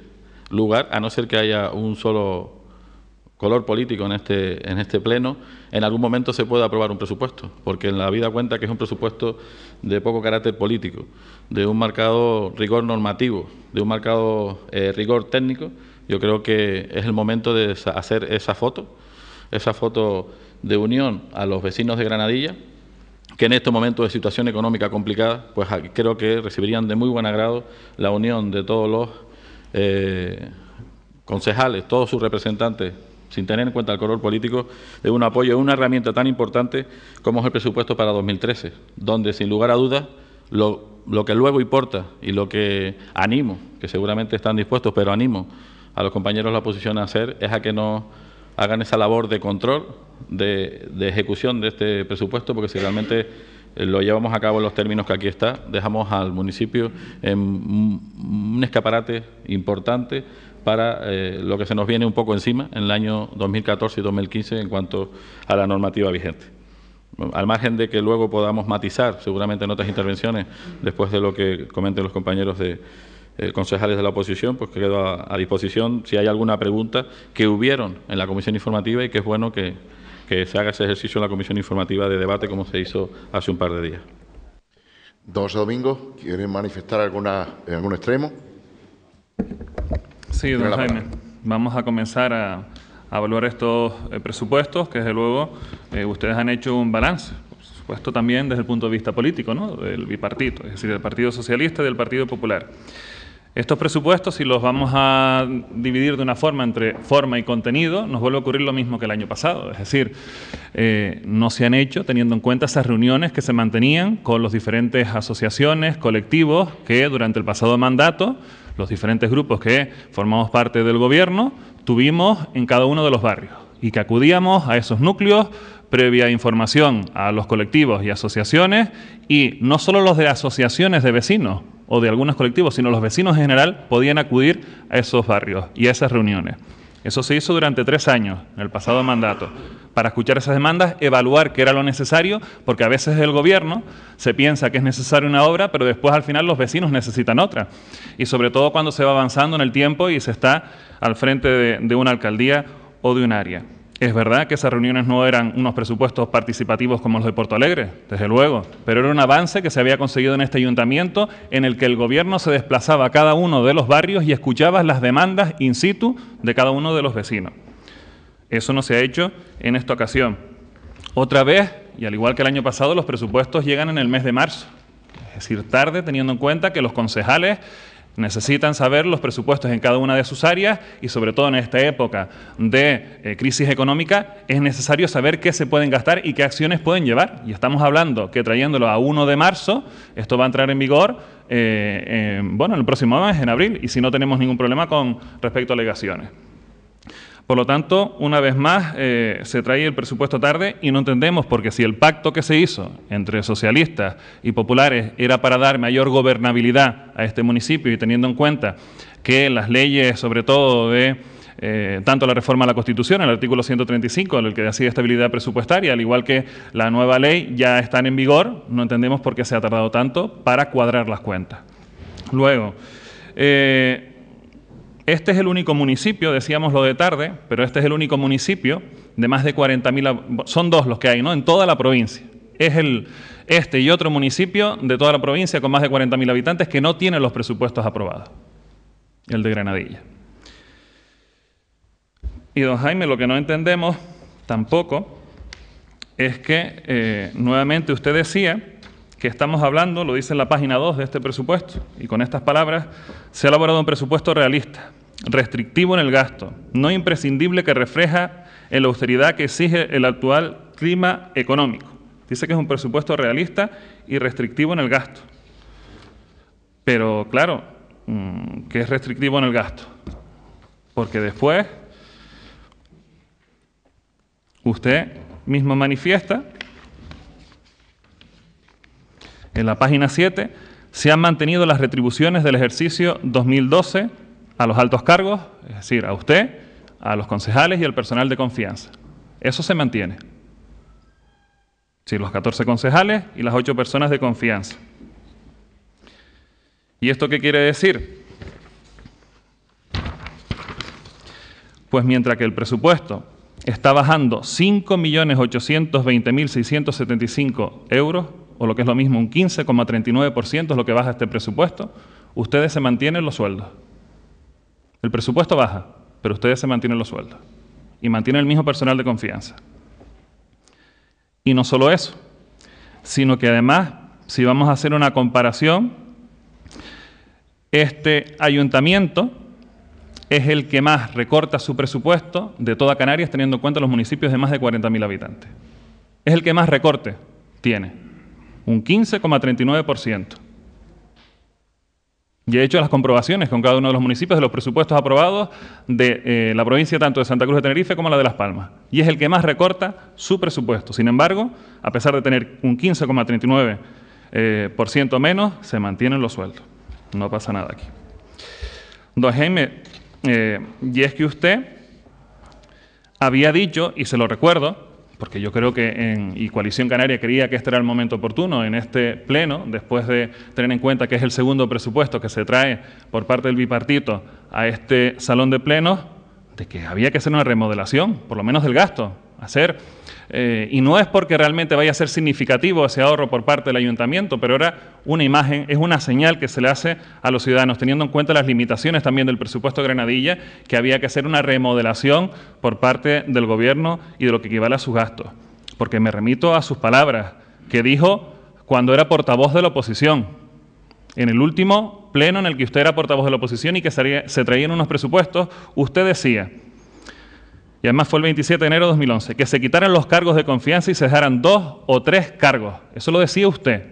lugar, a no ser que haya un solo color político en este, en este pleno, en algún momento se pueda aprobar un presupuesto, porque en la vida cuenta que es un presupuesto de poco carácter político, de un marcado rigor normativo, de un marcado eh, rigor técnico. Yo creo que es el momento de hacer esa foto, esa foto de unión a los vecinos de Granadilla, que en estos momentos de situación económica complicada, pues ah, creo que recibirían de muy buen agrado la unión de todos los eh, concejales, todos sus representantes, sin tener en cuenta el color político, de un apoyo, de una herramienta tan importante como es el presupuesto para 2013, donde sin lugar a dudas lo, lo que luego importa y lo que animo, que seguramente están dispuestos, pero animo a los compañeros de la oposición a hacer, es a que no hagan esa labor de control, de, ejecución de este presupuesto, porque si realmente eh, lo llevamos a cabo en los términos que aquí está, dejamos al municipio en un escaparate importante para eh, lo que se nos viene un poco encima en el año 2014 y 2015 en cuanto a la normativa vigente. Al margen de que luego podamos matizar seguramente en otras intervenciones, después de lo que comenten los compañeros de, eh, concejales de la oposición, pues quedo a, disposición si hay alguna pregunta que hubieron en la comisión informativa y que es bueno que, se haga ese ejercicio en la comisión informativa de debate como se hizo hace un par de días. Dos Domingo, ¿quieren manifestar alguna, algún extremo? Sí, don Jaime. Vamos a comenzar a, evaluar estos eh, presupuestos, que desde luego eh, ustedes han hecho un balance, por supuesto también desde el punto de vista político, ¿no? Del bipartito, es decir, del Partido Socialista y del Partido Popular. Estos presupuestos, si los vamos a dividir de una forma entre forma y contenido, nos vuelve a ocurrir lo mismo que el año pasado. Es decir, eh, no se han hecho teniendo en cuenta esas reuniones que se mantenían con las diferentes asociaciones, colectivos, que durante el pasado mandato, los diferentes grupos que formamos parte del gobierno, tuvimos en cada uno de los barrios y que acudíamos a esos núcleos previa información a los colectivos y asociaciones y no solo los de asociaciones de vecinos o de algunos colectivos, sino los vecinos en general podían acudir a esos barrios y a esas reuniones. Eso se hizo durante tres años, en el pasado mandato, para escuchar esas demandas, evaluar qué era lo necesario, porque a veces el gobierno se piensa que es necesaria una obra, pero después al final los vecinos necesitan otra. Y sobre todo cuando se va avanzando en el tiempo y se está al frente de, de una alcaldía o de un área. Es verdad que esas reuniones no eran unos presupuestos participativos como los de Porto Alegre, desde luego, pero era un avance que se había conseguido en este ayuntamiento en el que el gobierno se desplazaba a cada uno de los barrios y escuchaba las demandas in situ de cada uno de los vecinos. Eso no se ha hecho en esta ocasión. Otra vez, y al igual que el año pasado, los presupuestos llegan en el mes de marzo, es decir, tarde, teniendo en cuenta que los concejales Necesitan saber los presupuestos en cada una de sus áreas y sobre todo en esta época de eh, crisis económica es necesario saber qué se pueden gastar y qué acciones pueden llevar. Y estamos hablando que trayéndolo a 1 de marzo, esto va a entrar en vigor, eh, bueno, el próximo mes, en abril, y si no tenemos ningún problema con respecto a alegaciones. Por lo tanto, una vez más, eh, se traía el presupuesto tarde y no entendemos, porque si el pacto que se hizo entre socialistas y populares era para dar mayor gobernabilidad a este municipio y teniendo en cuenta que las leyes, sobre todo de... Eh, tanto la reforma a la Constitución, el artículo 135, el que decía estabilidad presupuestaria, al igual que la nueva ley, ya están en vigor. No entendemos por qué se ha tardado tanto para cuadrar las cuentas. Luego, eh, este es el único municipio, decíamos lo de tarde, pero este es el único municipio de más de 40.000, son dos los que hay, ¿no? En toda la provincia. Es el, este y otro municipio de toda la provincia con más de 40.000 habitantes que no tienen los presupuestos aprobados. El de Granadilla. Y don Jaime, lo que no entendemos tampoco es que eh, nuevamente usted decía que estamos hablando, lo dice en la página 2 de este presupuesto, y con estas palabras, se ha elaborado un presupuesto realista, restrictivo en el gasto, no imprescindible que refleja en la austeridad que exige el actual clima económico. Dice que es un presupuesto realista y restrictivo en el gasto. Pero claro, mm, que es restrictivo en el gasto. Porque después usted mismo manifiesta en la página 7 se han mantenido las retribuciones del ejercicio 2012 a los altos cargos, es decir, a usted, a los concejales y al personal de confianza. Eso se mantiene. Sí, los 14 concejales y las 8 personas de confianza. ¿Y esto qué quiere decir? Pues mientras que el presupuesto está bajando 5.820.675 euros, o lo que es lo mismo, un 15,39% es lo que baja este presupuesto, ustedes se mantienen los sueldos. El presupuesto baja, pero ustedes se mantienen los sueldos y mantienen el mismo personal de confianza. Y no solo eso, sino que además, si vamos a hacer una comparación, este ayuntamiento es el que más recorta su presupuesto de toda Canarias, teniendo en cuenta los municipios de más de 40.000 habitantes. Es el que más recorte tiene, un 15,39%. Y he hecho las comprobaciones con cada uno de los municipios de los presupuestos aprobados de eh, la provincia tanto de Santa Cruz de Tenerife como la de Las Palmas. Y es el que más recorta su presupuesto. Sin embargo, a pesar de tener un 15,39% eh, menos, se mantienen los sueldos. No pasa nada aquí. Don Jaime, eh, y es que usted había dicho, y se lo recuerdo, porque yo creo que en, y Coalición Canaria creía que este era el momento oportuno en este pleno, después de tener en cuenta que es el segundo presupuesto que se trae por parte del bipartito a este salón de plenos, de que había que hacer una remodelación, por lo menos del gasto, hacer. Eh, y no es porque realmente vaya a ser significativo ese ahorro por parte del ayuntamiento, pero era una imagen, es una señal que se le hace a los ciudadanos, teniendo en cuenta las limitaciones también del presupuesto de Granadilla, que había que hacer una remodelación por parte del gobierno y de lo que equivale a sus gastos. Porque me remito a sus palabras, que dijo cuando era portavoz de la oposición, en el último pleno en el que usted era portavoz de la oposición y que se traían unos presupuestos, usted decía, y además fue el 27 de enero de 2011, que se quitaran los cargos de confianza y se dejaran dos o tres cargos. Eso lo decía usted,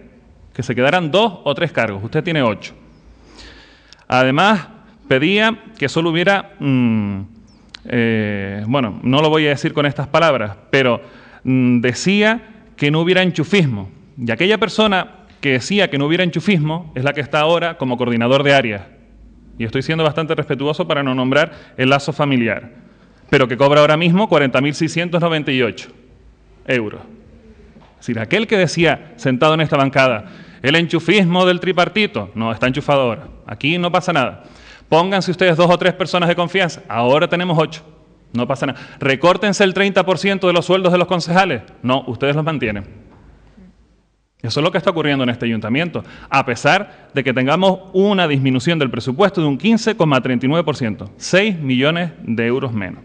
que se quedaran dos o tres cargos. Usted tiene ocho. Además, pedía que solo hubiera, mm, eh, bueno, no lo voy a decir con estas palabras, pero mm, decía que no hubiera enchufismo. Y aquella persona que decía que no hubiera enchufismo es la que está ahora como coordinador de área. Y estoy siendo bastante respetuoso para no nombrar el lazo familiar pero que cobra ahora mismo 40.698 euros. Es decir, aquel que decía, sentado en esta bancada, el enchufismo del tripartito, no, está enchufado ahora, aquí no pasa nada. Pónganse ustedes dos o tres personas de confianza, ahora tenemos ocho, no pasa nada. Recórtense el 30% de los sueldos de los concejales, no, ustedes los mantienen. Eso es lo que está ocurriendo en este ayuntamiento, a pesar de que tengamos una disminución del presupuesto de un 15,39%, 6 millones de euros menos.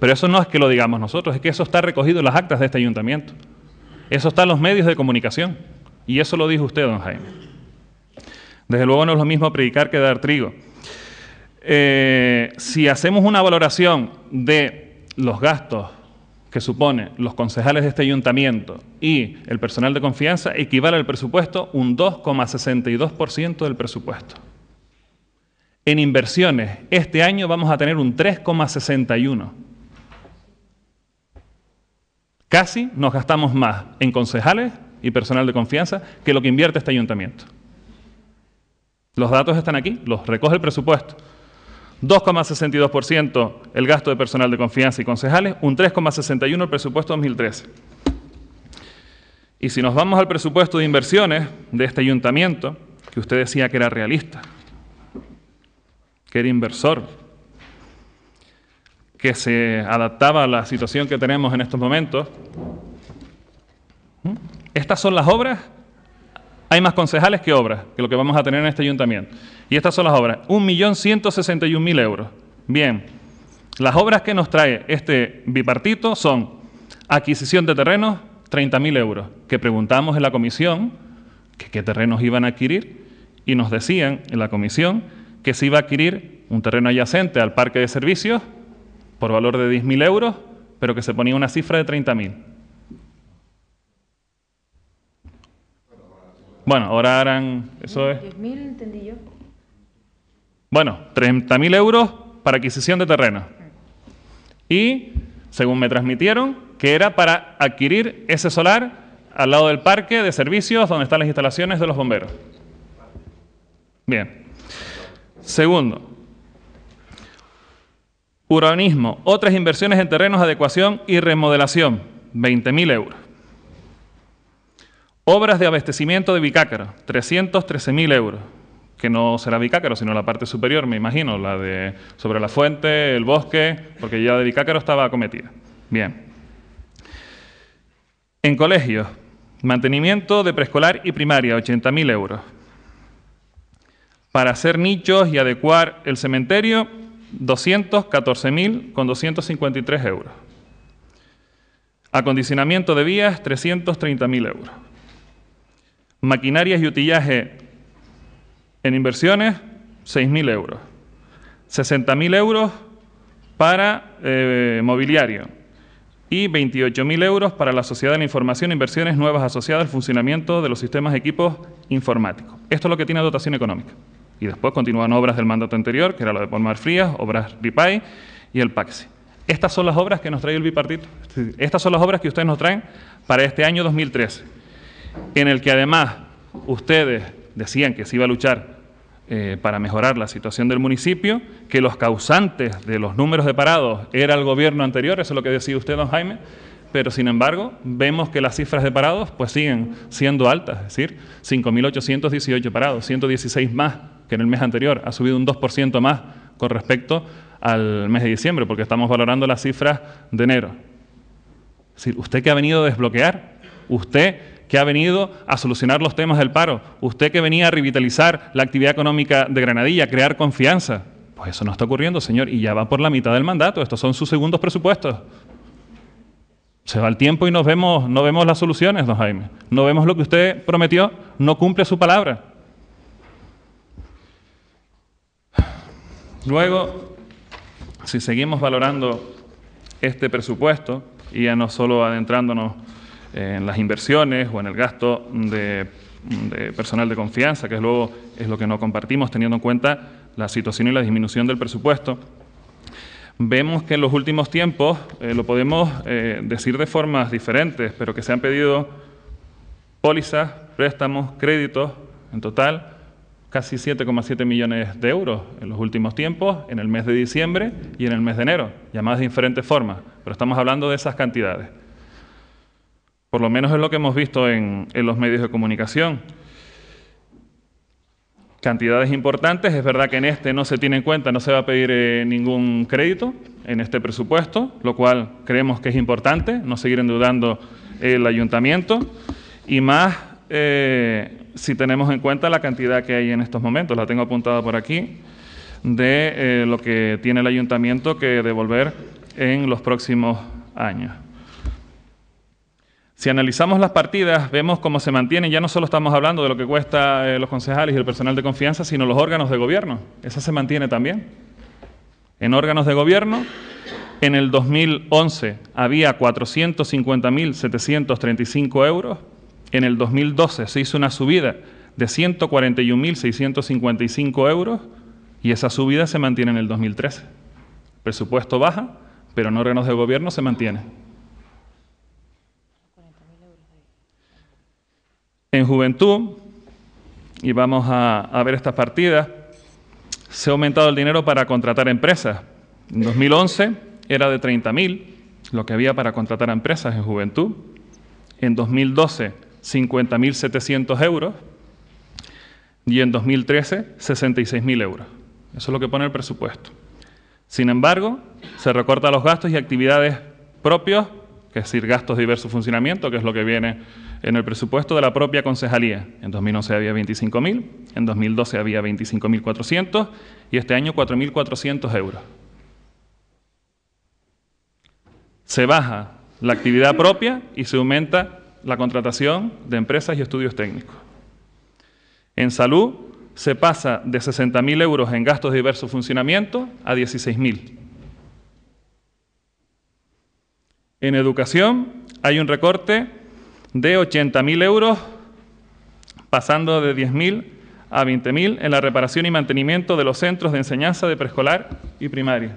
Pero eso no es que lo digamos nosotros, es que eso está recogido en las actas de este ayuntamiento. Eso está en los medios de comunicación. Y eso lo dijo usted, don Jaime. Desde luego no es lo mismo predicar que dar trigo. Eh, si hacemos una valoración de los gastos que supone los concejales de este ayuntamiento y el personal de confianza, equivale al presupuesto un 2,62% del presupuesto. En inversiones, este año vamos a tener un 3,61%. Casi nos gastamos más en concejales y personal de confianza que lo que invierte este ayuntamiento. Los datos están aquí, los recoge el presupuesto. 2,62% el gasto de personal de confianza y concejales, un 3,61% el presupuesto 2013. Y si nos vamos al presupuesto de inversiones de este ayuntamiento, que usted decía que era realista, que era inversor, que se adaptaba a la situación que tenemos en estos momentos. ¿Mm? Estas son las obras. Hay más concejales que obras, que lo que vamos a tener en este ayuntamiento. Y estas son las obras. 1.161.000 euros. Bien. Las obras que nos trae este bipartito son adquisición de terrenos, 30.000 euros, que preguntamos en la comisión qué terrenos iban a adquirir y nos decían en la comisión que se iba a adquirir un terreno adyacente al parque de servicios por valor de 10.000 euros, pero que se ponía una cifra de 30.000. Bueno, ahora harán, eso es... 10.000 entendí yo. Bueno, 30.000 euros para adquisición de terreno. Y, según me transmitieron, que era para adquirir ese solar al lado del parque de servicios donde están las instalaciones de los bomberos. Bien. Segundo, Urbanismo, otras inversiones en terrenos, adecuación y remodelación, 20.000 euros. Obras de abastecimiento de Bicácaro, 313.000 euros, que no será Bicácaro, sino la parte superior, me imagino, la de sobre la fuente, el bosque, porque ya de Bicácaro estaba acometida. Bien. En colegios, mantenimiento de preescolar y primaria, 80.000 euros. Para hacer nichos y adecuar el cementerio, 214.253 euros. Acondicionamiento de vías, 330.000 euros. Maquinarias y utillaje en inversiones, 6.000 euros. 60.000 euros para eh, mobiliario y 28.000 euros para la Sociedad de la Información e Inversiones Nuevas asociadas al funcionamiento de los sistemas de equipos informáticos. Esto es lo que tiene dotación económica. Y después continúan obras del mandato anterior, que era lo de Palmar Frías, obras RIPAI y el PAXI. Estas son las obras que nos trae el bipartito. Estas son las obras que ustedes nos traen para este año 2013, en el que además ustedes decían que se iba a luchar eh, para mejorar la situación del municipio, que los causantes de los números de parados era el gobierno anterior, eso es lo que decía usted, don Jaime, pero sin embargo vemos que las cifras de parados pues siguen siendo altas, es decir, 5.818 parados, 116 más que en el mes anterior ha subido un 2% más con respecto al mes de diciembre, porque estamos valorando las cifras de enero. Es usted que ha venido a desbloquear, usted que ha venido a solucionar los temas del paro, usted que venía a revitalizar la actividad económica de Granadilla, crear confianza. Pues eso no está ocurriendo, señor, y ya va por la mitad del mandato, estos son sus segundos presupuestos. Se va el tiempo y nos vemos, no vemos las soluciones, don Jaime. No vemos lo que usted prometió, no cumple su palabra. Luego, si seguimos valorando este presupuesto, y ya no solo adentrándonos eh, en las inversiones o en el gasto de, personal de confianza, que es, luego, es lo que no compartimos, teniendo en cuenta la situación y la disminución del presupuesto, vemos que en los últimos tiempos, eh, lo podemos eh, decir de formas diferentes, pero que se han pedido pólizas, préstamos, créditos, en total casi 7,7 millones de euros en los últimos tiempos, en el mes de diciembre y en el mes de enero, llamadas de diferentes formas, pero estamos hablando de esas cantidades. Por lo menos es lo que hemos visto en, los medios de comunicación. Cantidades importantes, es verdad que en este no se tiene en cuenta, no se va a pedir eh, ningún crédito en este presupuesto, lo cual creemos que es importante, no seguir endeudando el ayuntamiento, y más eh, si tenemos en cuenta la cantidad que hay en estos momentos, la tengo apuntada por aquí, de eh, lo que tiene el ayuntamiento que devolver en los próximos años. Si analizamos las partidas, vemos cómo se mantienen, ya no solo estamos hablando de lo que cuesta eh, los concejales y el personal de confianza, sino los órganos de gobierno. Esa se mantiene también. En órganos de gobierno, en el 2011 había 450.735 euros en el 2012 se hizo una subida de 141.655 euros y esa subida se mantiene en el 2013. Presupuesto baja, pero en órganos de gobierno se mantiene. En juventud, y vamos a, ver estas partidas, se ha aumentado el dinero para contratar empresas. En 2011 era de 30.000 lo que había para contratar a empresas en juventud. En 2012 50.700 euros y en 2013 66.000 euros. Eso es lo que pone el presupuesto. Sin embargo, se recorta los gastos y actividades propios, que es decir, gastos de diverso funcionamiento, que es lo que viene en el presupuesto de la propia concejalía. En 2011 había 25.000, en 2012 había 25.400 y este año 4.400 euros. Se baja la actividad propia y se aumenta la contratación de empresas y estudios técnicos. En salud se pasa de 60.000 euros en gastos de diverso funcionamiento a 16.000. En educación hay un recorte de 80.000 euros, pasando de 10.000 a 20.000 en la reparación y mantenimiento de los centros de enseñanza de preescolar y primaria.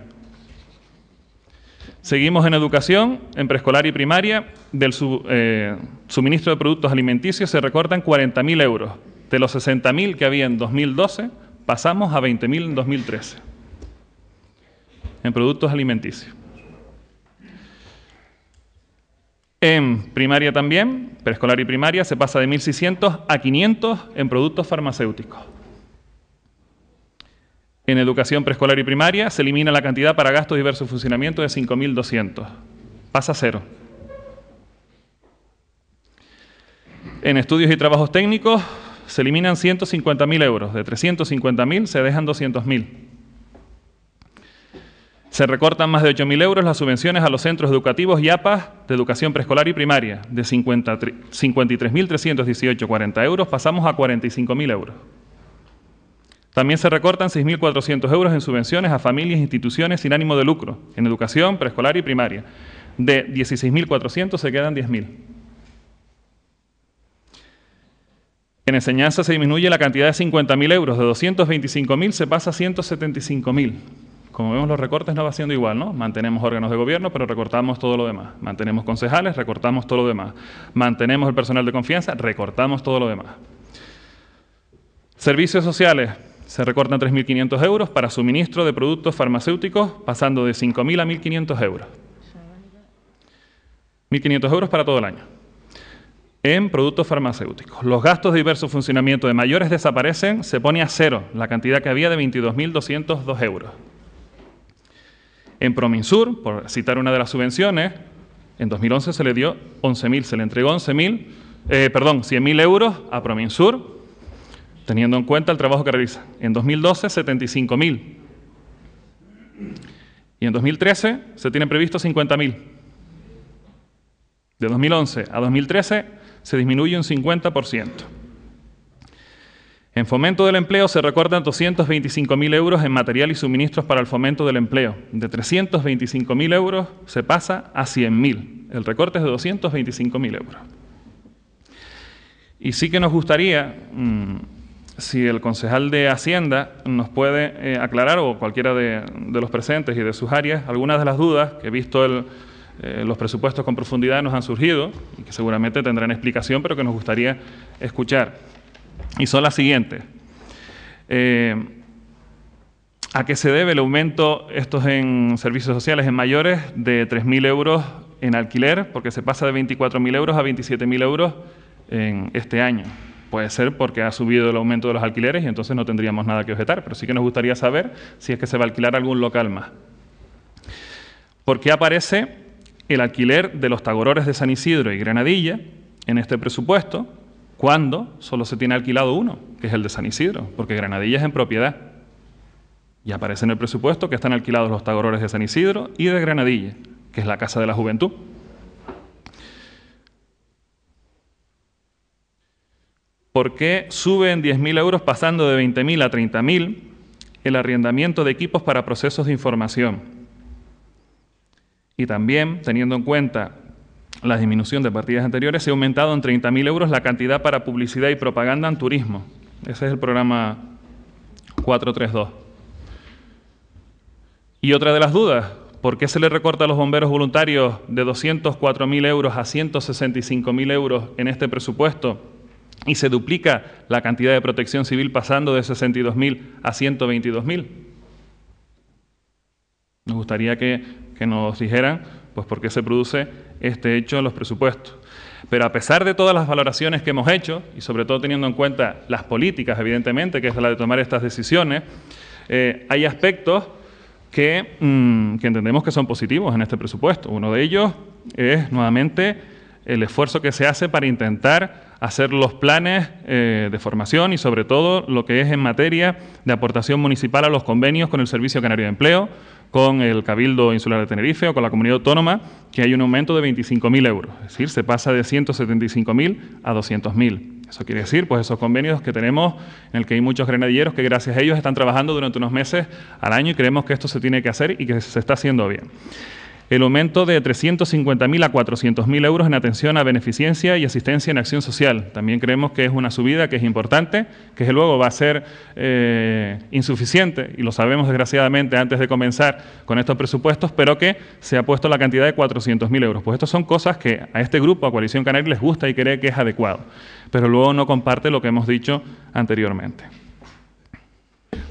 Seguimos en educación, en preescolar y primaria, del eh, suministro de productos alimenticios se recortan 40.000 euros. De los 60.000 que había en 2012, pasamos a 20.000 en 2013, en productos alimenticios. En primaria también, preescolar y primaria, se pasa de 1.600 a 500 en productos farmacéuticos en educación preescolar y primaria, se elimina la cantidad para gastos diversos funcionamiento de 5.200. Pasa cero. En estudios y trabajos técnicos se eliminan 150.000 euros. De 350.000 se dejan 200.000. Se recortan más de 8.000 euros las subvenciones a los centros educativos y APAS de educación preescolar y primaria. De 53.318,40 euros pasamos a 45.000 euros. También se recortan 6.400 euros en subvenciones a familias e instituciones sin ánimo de lucro, en educación, preescolar y primaria. De 16.400 se quedan 10.000. En enseñanza se disminuye la cantidad de 50.000 euros, de 225.000 se pasa a 175.000. Como vemos, los recortes no va siendo igual, ¿no? Mantenemos órganos de gobierno, pero recortamos todo lo demás. Mantenemos concejales, recortamos todo lo demás. Mantenemos el personal de confianza, recortamos todo lo demás. Servicios sociales, se recortan 3.500 euros para suministro de productos farmacéuticos, pasando de 5.000 a 1.500 euros. 1.500 euros para todo el año en productos farmacéuticos. Los gastos de diverso funcionamiento de mayores desaparecen, se pone a cero la cantidad que había de 22.202 euros. En Prominsur, por citar una de las subvenciones, en 2011 se le dio 11.000, se le entregó 11.000, eh, perdón, 100.000 euros a Prominsur teniendo en cuenta el trabajo que realiza. En 2012, 75.000. Y en 2013 se tiene previsto 50.000. De 2011 a 2013 se disminuye un 50%. En fomento del empleo se recortan 225.000 euros en material y suministros para el fomento del empleo. De 325.000 euros se pasa a 100.000. El recorte es de 225.000 euros. Y sí que nos gustaría mm, si el concejal de Hacienda nos puede eh, aclarar, o cualquiera de, los presentes y de sus áreas, algunas de las dudas que, he visto el, eh, los presupuestos con profundidad, nos han surgido y que seguramente tendrán explicación, pero que nos gustaría escuchar. Y son las siguientes. Eh, ¿A qué se debe el aumento, estos en servicios sociales, en mayores de 3.000 euros en alquiler, porque se pasa de 24.000 euros a 27.000 euros en este año? Puede ser porque ha subido el aumento de los alquileres y entonces no tendríamos nada que objetar, pero sí que nos gustaría saber si es que se va a alquilar algún local más. ¿Por qué aparece el alquiler de los tagorores de San Isidro y Granadilla en este presupuesto cuando solo se tiene alquilado uno, que es el de San Isidro, porque Granadilla es en propiedad? Y aparece en el presupuesto que están alquilados los tagorores de San Isidro y de Granadilla, que es la Casa de la Juventud. por qué suben 10.000 euros pasando de 20.000 a 30.000 el arrendamiento de equipos para procesos de información. Y también, teniendo en cuenta la disminución de partidas anteriores, se ha aumentado en 30.000 euros la cantidad para publicidad y propaganda en turismo. Ese es el programa 432. Y otra de las dudas, ¿por qué se le recorta a los bomberos voluntarios de 204.000 euros a 165.000 euros en este presupuesto? y se duplica la cantidad de protección civil pasando de 62.000 a 122.000. Nos gustaría que, nos dijeran pues, por qué se produce este hecho en los presupuestos. Pero a pesar de todas las valoraciones que hemos hecho, y sobre todo teniendo en cuenta las políticas, evidentemente, que es la de tomar estas decisiones, eh, hay aspectos mm, que entendemos que son positivos en este presupuesto. Uno de ellos es, nuevamente, el esfuerzo que se hace para intentar hacer los planes eh, de formación y sobre todo lo que es en materia de aportación municipal a los convenios con el Servicio Canario de Empleo, con el Cabildo Insular de Tenerife o con la comunidad autónoma, que hay un aumento de 25.000 euros. Es decir, se pasa de 175.000 a 200.000. Eso quiere decir, pues esos convenios que tenemos, en el que hay muchos grenadilleros que gracias a ellos están trabajando durante unos meses al año y creemos que esto se tiene que hacer y que se está haciendo bien el aumento de 350.000 a 400.000 euros en atención a beneficencia y asistencia en acción social. También creemos que es una subida que es importante, que luego va a ser eh, insuficiente, y lo sabemos desgraciadamente antes de comenzar con estos presupuestos, pero que se ha puesto la cantidad de 400.000 euros. Pues estas son cosas que a este grupo, a Coalición Canaria, les gusta y cree que es adecuado, pero luego no comparte lo que hemos dicho anteriormente.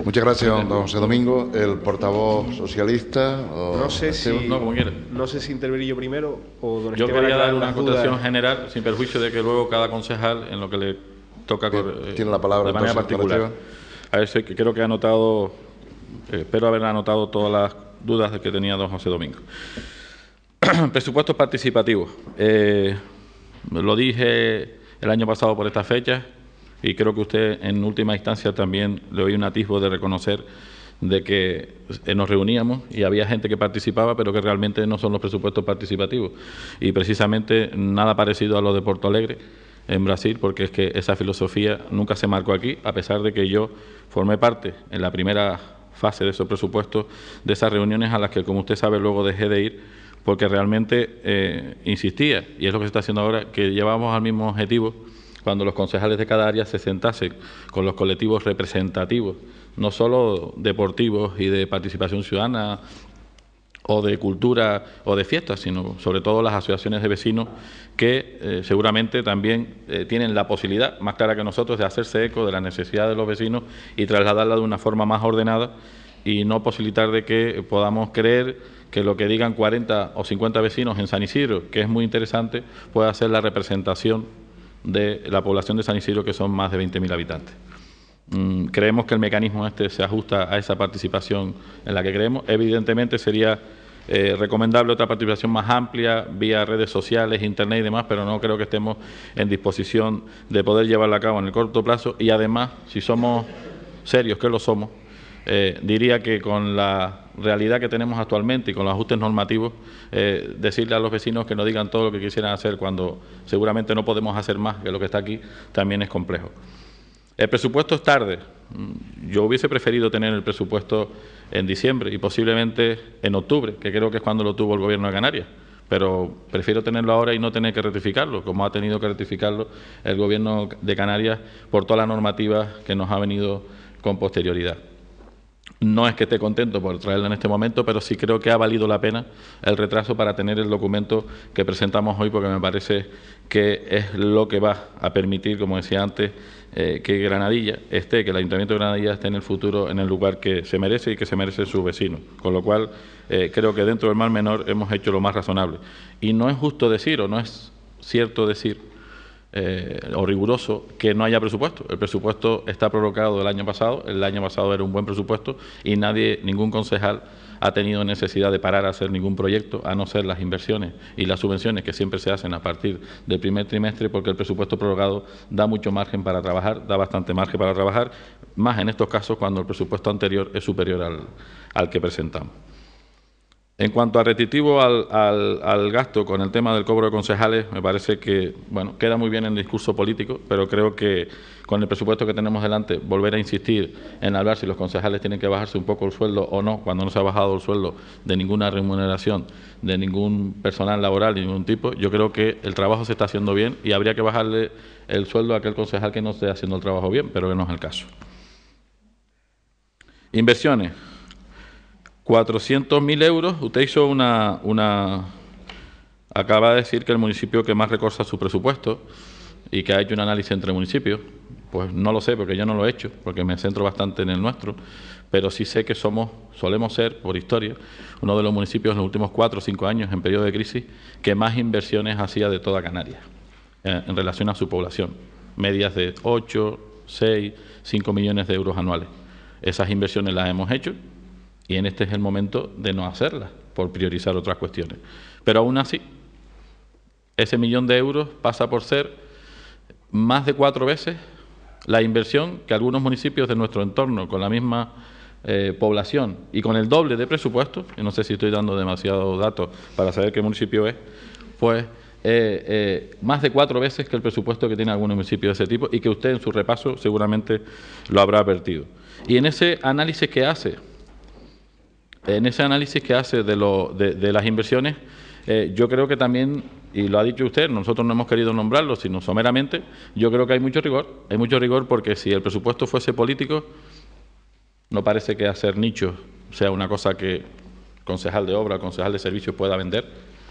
Muchas gracias, don José Domingo. El portavoz socialista. no, sé si, no, intervenir yo primero o don Yo quería dar una acotación general, sin perjuicio de que luego cada concejal, en lo que le toca. Eh, tiene la palabra de manera particular. A eso creo que ha anotado, eh, espero haber anotado todas las dudas que tenía don José Domingo. Presupuestos participativos. Eh, lo dije el año pasado por estas fechas y creo que usted en última instancia también le doy un atisbo de reconocer de que eh, nos reuníamos y había gente que participaba, pero que realmente no son los presupuestos participativos. Y precisamente nada parecido a lo de Porto Alegre en Brasil, porque es que esa filosofía nunca se marcó aquí, a pesar de que yo formé parte en la primera fase de esos presupuestos, de esas reuniones a las que, como usted sabe, luego dejé de ir, porque realmente eh, insistía, y es lo que se está haciendo ahora, que llevamos al mismo objetivo cuando los concejales de cada área se sentasen con los colectivos representativos, no solo deportivos y de participación ciudadana o de cultura o de fiestas, sino sobre todo las asociaciones de vecinos que eh, seguramente también eh, tienen la posibilidad, más clara que nosotros, de hacerse eco de la necesidad de los vecinos y trasladarla de una forma más ordenada y no posibilitar de que podamos creer que lo que digan 40 o 50 vecinos en San Isidro, que es muy interesante, pueda ser la representación de la población de San Isidro, que son más de 20.000 habitantes. Mm, creemos que el mecanismo este se ajusta a esa participación en la que creemos. Evidentemente sería eh, recomendable otra participación más amplia vía redes sociales, internet y demás, pero no creo que estemos en disposición de poder llevarla a cabo en el corto plazo y además, si somos serios, que lo somos, eh, diría que con la realidad que tenemos actualmente y con los ajustes normativos, eh, decirle a los vecinos que no digan todo lo que quisieran hacer cuando seguramente no podemos hacer más que lo que está aquí, también es complejo. El presupuesto es tarde. Mm, yo hubiese preferido tener el presupuesto en diciembre y posiblemente en octubre, que creo que es cuando lo tuvo el Gobierno de Canarias pero prefiero tenerlo ahora y no tener que rectificarlo, como ha tenido que rectificarlo el Gobierno de Canarias por todas las normativas que nos ha venido con posterioridad. No es que esté contento por traerla en este momento, pero sí creo que ha valido la pena el retraso para tener el documento que presentamos hoy, porque me parece que es lo que va a permitir, como decía antes, eh, que Granadilla esté, que el Ayuntamiento de Granadilla esté en el futuro en el lugar que se merece y que se merece su vecino. Con lo cual, eh, creo que dentro del mal menor hemos hecho lo más razonable. Y no es justo decir, o no es cierto decir, eh, o riguroso que no haya presupuesto. El presupuesto está prorrogado del año pasado, el año pasado era un buen presupuesto y nadie, ningún concejal ha tenido necesidad de parar a hacer ningún proyecto, a no ser las inversiones y las subvenciones que siempre se hacen a partir del primer trimestre, porque el presupuesto prorrogado da mucho margen para trabajar, da bastante margen para trabajar, más en estos casos cuando el presupuesto anterior es superior al que presentamos. En cuanto a retitivo al, gasto con el tema del cobro de concejales, me parece que bueno queda muy bien en el discurso político, pero creo que con el presupuesto que tenemos delante, volver a insistir en hablar si los concejales tienen que bajarse un poco el sueldo o no, cuando no se ha bajado el sueldo de ninguna remuneración, de ningún personal laboral de ningún tipo, yo creo que el trabajo se está haciendo bien y habría que bajarle el sueldo a aquel concejal que no esté haciendo el trabajo bien, pero que no es el caso. Inversiones. ...400.000 euros. Usted hizo una, una. Acaba de decir que el municipio que más recorta su presupuesto y que ha hecho un análisis entre municipios. Pues no lo sé, porque yo no lo he hecho, porque me centro bastante en el nuestro, pero sí sé que somos, solemos ser, por historia, uno de los municipios en los últimos cuatro o cinco años, en periodo de crisis, que más inversiones hacía de toda Canarias eh, en relación a su población, medias de 8, 6, 5 millones de euros anuales. Esas inversiones las hemos hecho, y en este es el momento de no hacerla... por priorizar otras cuestiones. Pero aún así, ese millón de euros pasa por ser más de cuatro veces la inversión que algunos municipios de nuestro entorno, con la misma eh, población y con el doble de presupuesto, y no sé si estoy dando demasiados datos para saber qué municipio es, pues eh, eh, más de cuatro veces que el presupuesto que tiene algunos municipio de ese tipo y que usted en su repaso seguramente lo habrá advertido. Y en ese análisis que hace en ese análisis que hace de, de, las inversiones, eh, yo creo que también, y lo ha dicho usted, nosotros no hemos querido nombrarlo, sino someramente, yo creo que hay mucho rigor, hay mucho rigor porque si el presupuesto fuese político, no parece que hacer nichos sea una cosa que concejal de obra, concejal de servicios pueda vender,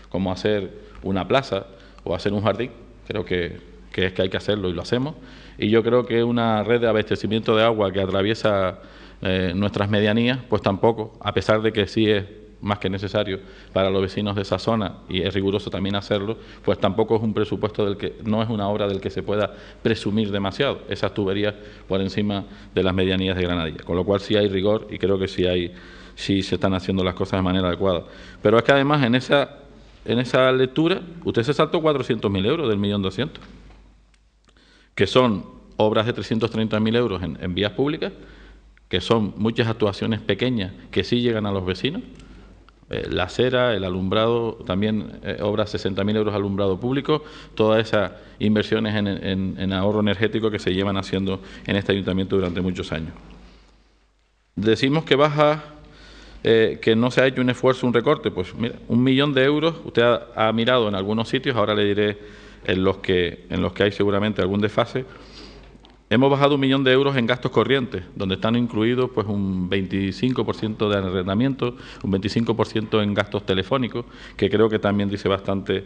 como hacer una plaza o hacer un jardín, creo que es que hay que hacerlo y lo hacemos. Y yo creo que una red de abastecimiento de agua que atraviesa eh, nuestras medianías, pues tampoco, a pesar de que sí es más que necesario para los vecinos de esa zona y es riguroso también hacerlo, pues tampoco es un presupuesto del que no es una obra del que se pueda presumir demasiado esas tuberías por encima de las medianías de Granadilla, con lo cual sí hay rigor y creo que sí hay se están haciendo las cosas de manera adecuada. Pero es que además en esa lectura usted se saltó 400.000 euros del millón que son obras de 330.000 euros en vías públicas que son muchas actuaciones pequeñas que sí llegan a los vecinos. Eh, la acera, el alumbrado, también eh, obras 60.000 euros alumbrado público, todas esas inversiones en, ahorro energético que se llevan haciendo en este ayuntamiento durante muchos años. Decimos que baja eh, que no se ha hecho un esfuerzo, un recorte, pues mira, un millón de euros, usted ha, mirado en algunos sitios, ahora le diré en los que, en los que hay seguramente algún desfase, Hemos bajado un millón de euros en gastos corrientes, donde están incluidos pues un 25% de arrendamiento, un 25% en gastos telefónicos, que creo que también dice bastante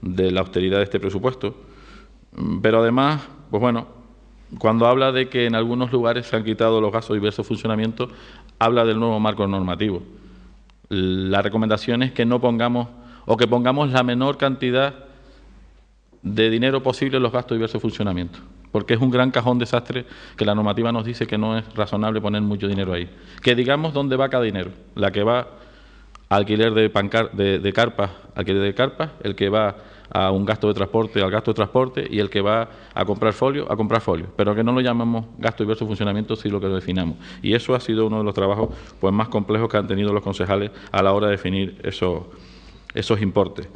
de la austeridad de este presupuesto. Mm, pero además, pues bueno, cuando habla de que en algunos lugares se han quitado los gastos de diverso funcionamiento, habla del nuevo marco normativo. La recomendación es que no pongamos o que pongamos la menor cantidad de dinero posible en los gastos de diverso funcionamiento porque es un gran cajón desastre que la normativa nos dice que no es razonable poner mucho dinero ahí. Que digamos dónde va cada dinero, la que va al alquiler de, pancar de, carpas, alquiler de carpas, el que va a un gasto de transporte, al gasto de transporte, y el que va a comprar folio, a comprar folio. Pero que no lo llamamos gasto diverso funcionamiento, sino que lo definamos. Y eso ha sido uno de los trabajos pues, más complejos que han tenido los concejales a la hora de definir esos importes.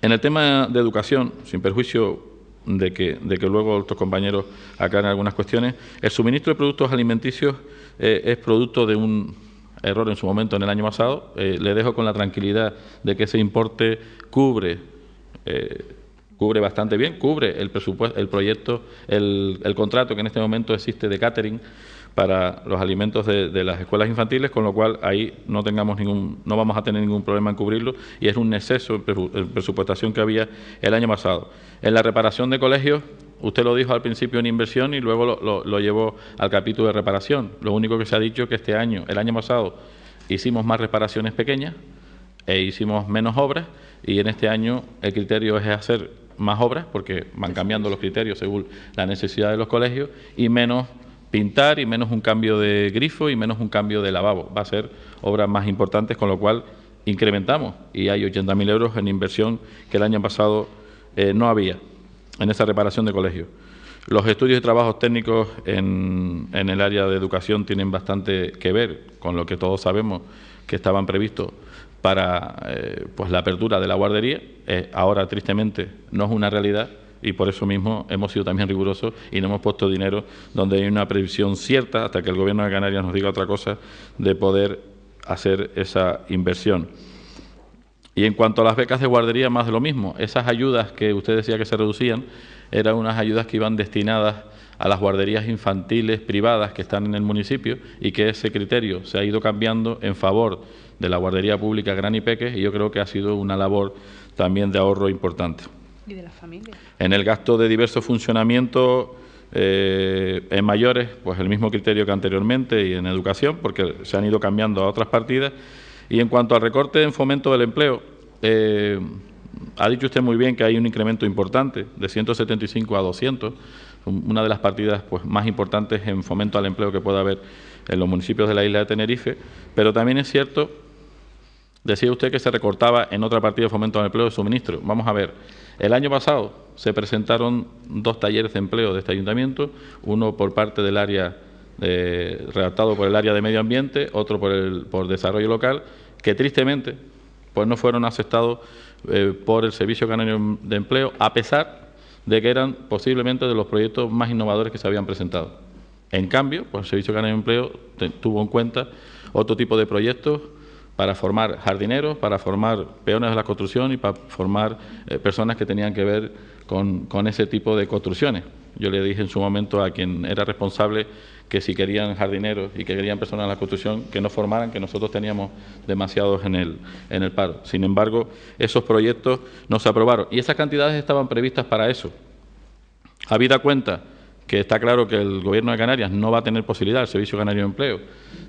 En el tema de educación, sin perjuicio de que, de que luego otros compañeros aclaren algunas cuestiones. El suministro de productos alimenticios eh, es producto de un error en su momento en el año pasado. Eh, le dejo con la tranquilidad de que ese importe cubre. Eh, cubre bastante bien, cubre el presupuesto, el proyecto, el, el contrato que en este momento existe de catering para los alimentos de, las escuelas infantiles, con lo cual ahí no tengamos ningún, no vamos a tener ningún problema en cubrirlo y es un exceso de presupuestación que había el año pasado. En la reparación de colegios, usted lo dijo al principio en inversión y luego lo, lo llevó al capítulo de reparación. Lo único que se ha dicho es que este año, el año pasado, hicimos más reparaciones pequeñas e hicimos menos obras y en este año el criterio es hacer más obras porque van cambiando los criterios según la necesidad de los colegios y menos pintar y menos un cambio de grifo y menos un cambio de lavabo. Va a ser obras más importantes, con lo cual incrementamos y hay 80.000 euros en inversión que el año pasado eh, no había en esa reparación de colegios. Los estudios y trabajos técnicos en, en, el área de educación tienen bastante que ver con lo que todos sabemos que estaban previstos para eh, pues la apertura de la guardería. Eh, ahora, tristemente, no es una realidad y por eso mismo hemos sido también rigurosos y no hemos puesto dinero donde hay una previsión cierta, hasta que el Gobierno de Canarias nos diga otra cosa, de poder hacer esa inversión. Y en cuanto a las becas de guardería, más de lo mismo. Esas ayudas que usted decía que se reducían eran unas ayudas que iban destinadas a las guarderías infantiles privadas que están en el municipio y que ese criterio se ha ido cambiando en favor de la guardería pública Gran y Peque y yo creo que ha sido una labor también de ahorro importante. Y de la familia. En el gasto de diversos funcionamientos eh, en mayores, pues el mismo criterio que anteriormente y en educación, porque se han ido cambiando a otras partidas. Y en cuanto al recorte en fomento del empleo, eh, ha dicho usted muy bien que hay un incremento importante, de 175 a 200, una de las partidas pues, más importantes en fomento al empleo que pueda haber en los municipios de la isla de Tenerife, pero también es cierto, decía usted que se recortaba en otra partida de fomento al empleo de suministro. Vamos a ver, el año pasado se presentaron dos talleres de empleo de este ayuntamiento, uno por parte del área, eh, redactado por el área de medio ambiente, otro por, el, por desarrollo local, que tristemente pues no fueron aceptados eh, por el Servicio Canario de Empleo, a pesar de que eran posiblemente de los proyectos más innovadores que se habían presentado. En cambio, pues el Servicio Canario de Empleo tuvo en cuenta otro tipo de proyectos para formar jardineros, para formar peones de la construcción y para formar eh, personas que tenían que ver con, con, ese tipo de construcciones. Yo le dije en su momento a quien era responsable que si querían jardineros y que querían personas de la construcción, que no formaran, que nosotros teníamos demasiados en el, en el paro. Sin embargo, esos proyectos no se aprobaron y esas cantidades estaban previstas para eso. Habida cuenta que está claro que el Gobierno de Canarias no va a tener posibilidad, el Servicio Canario de Empleo,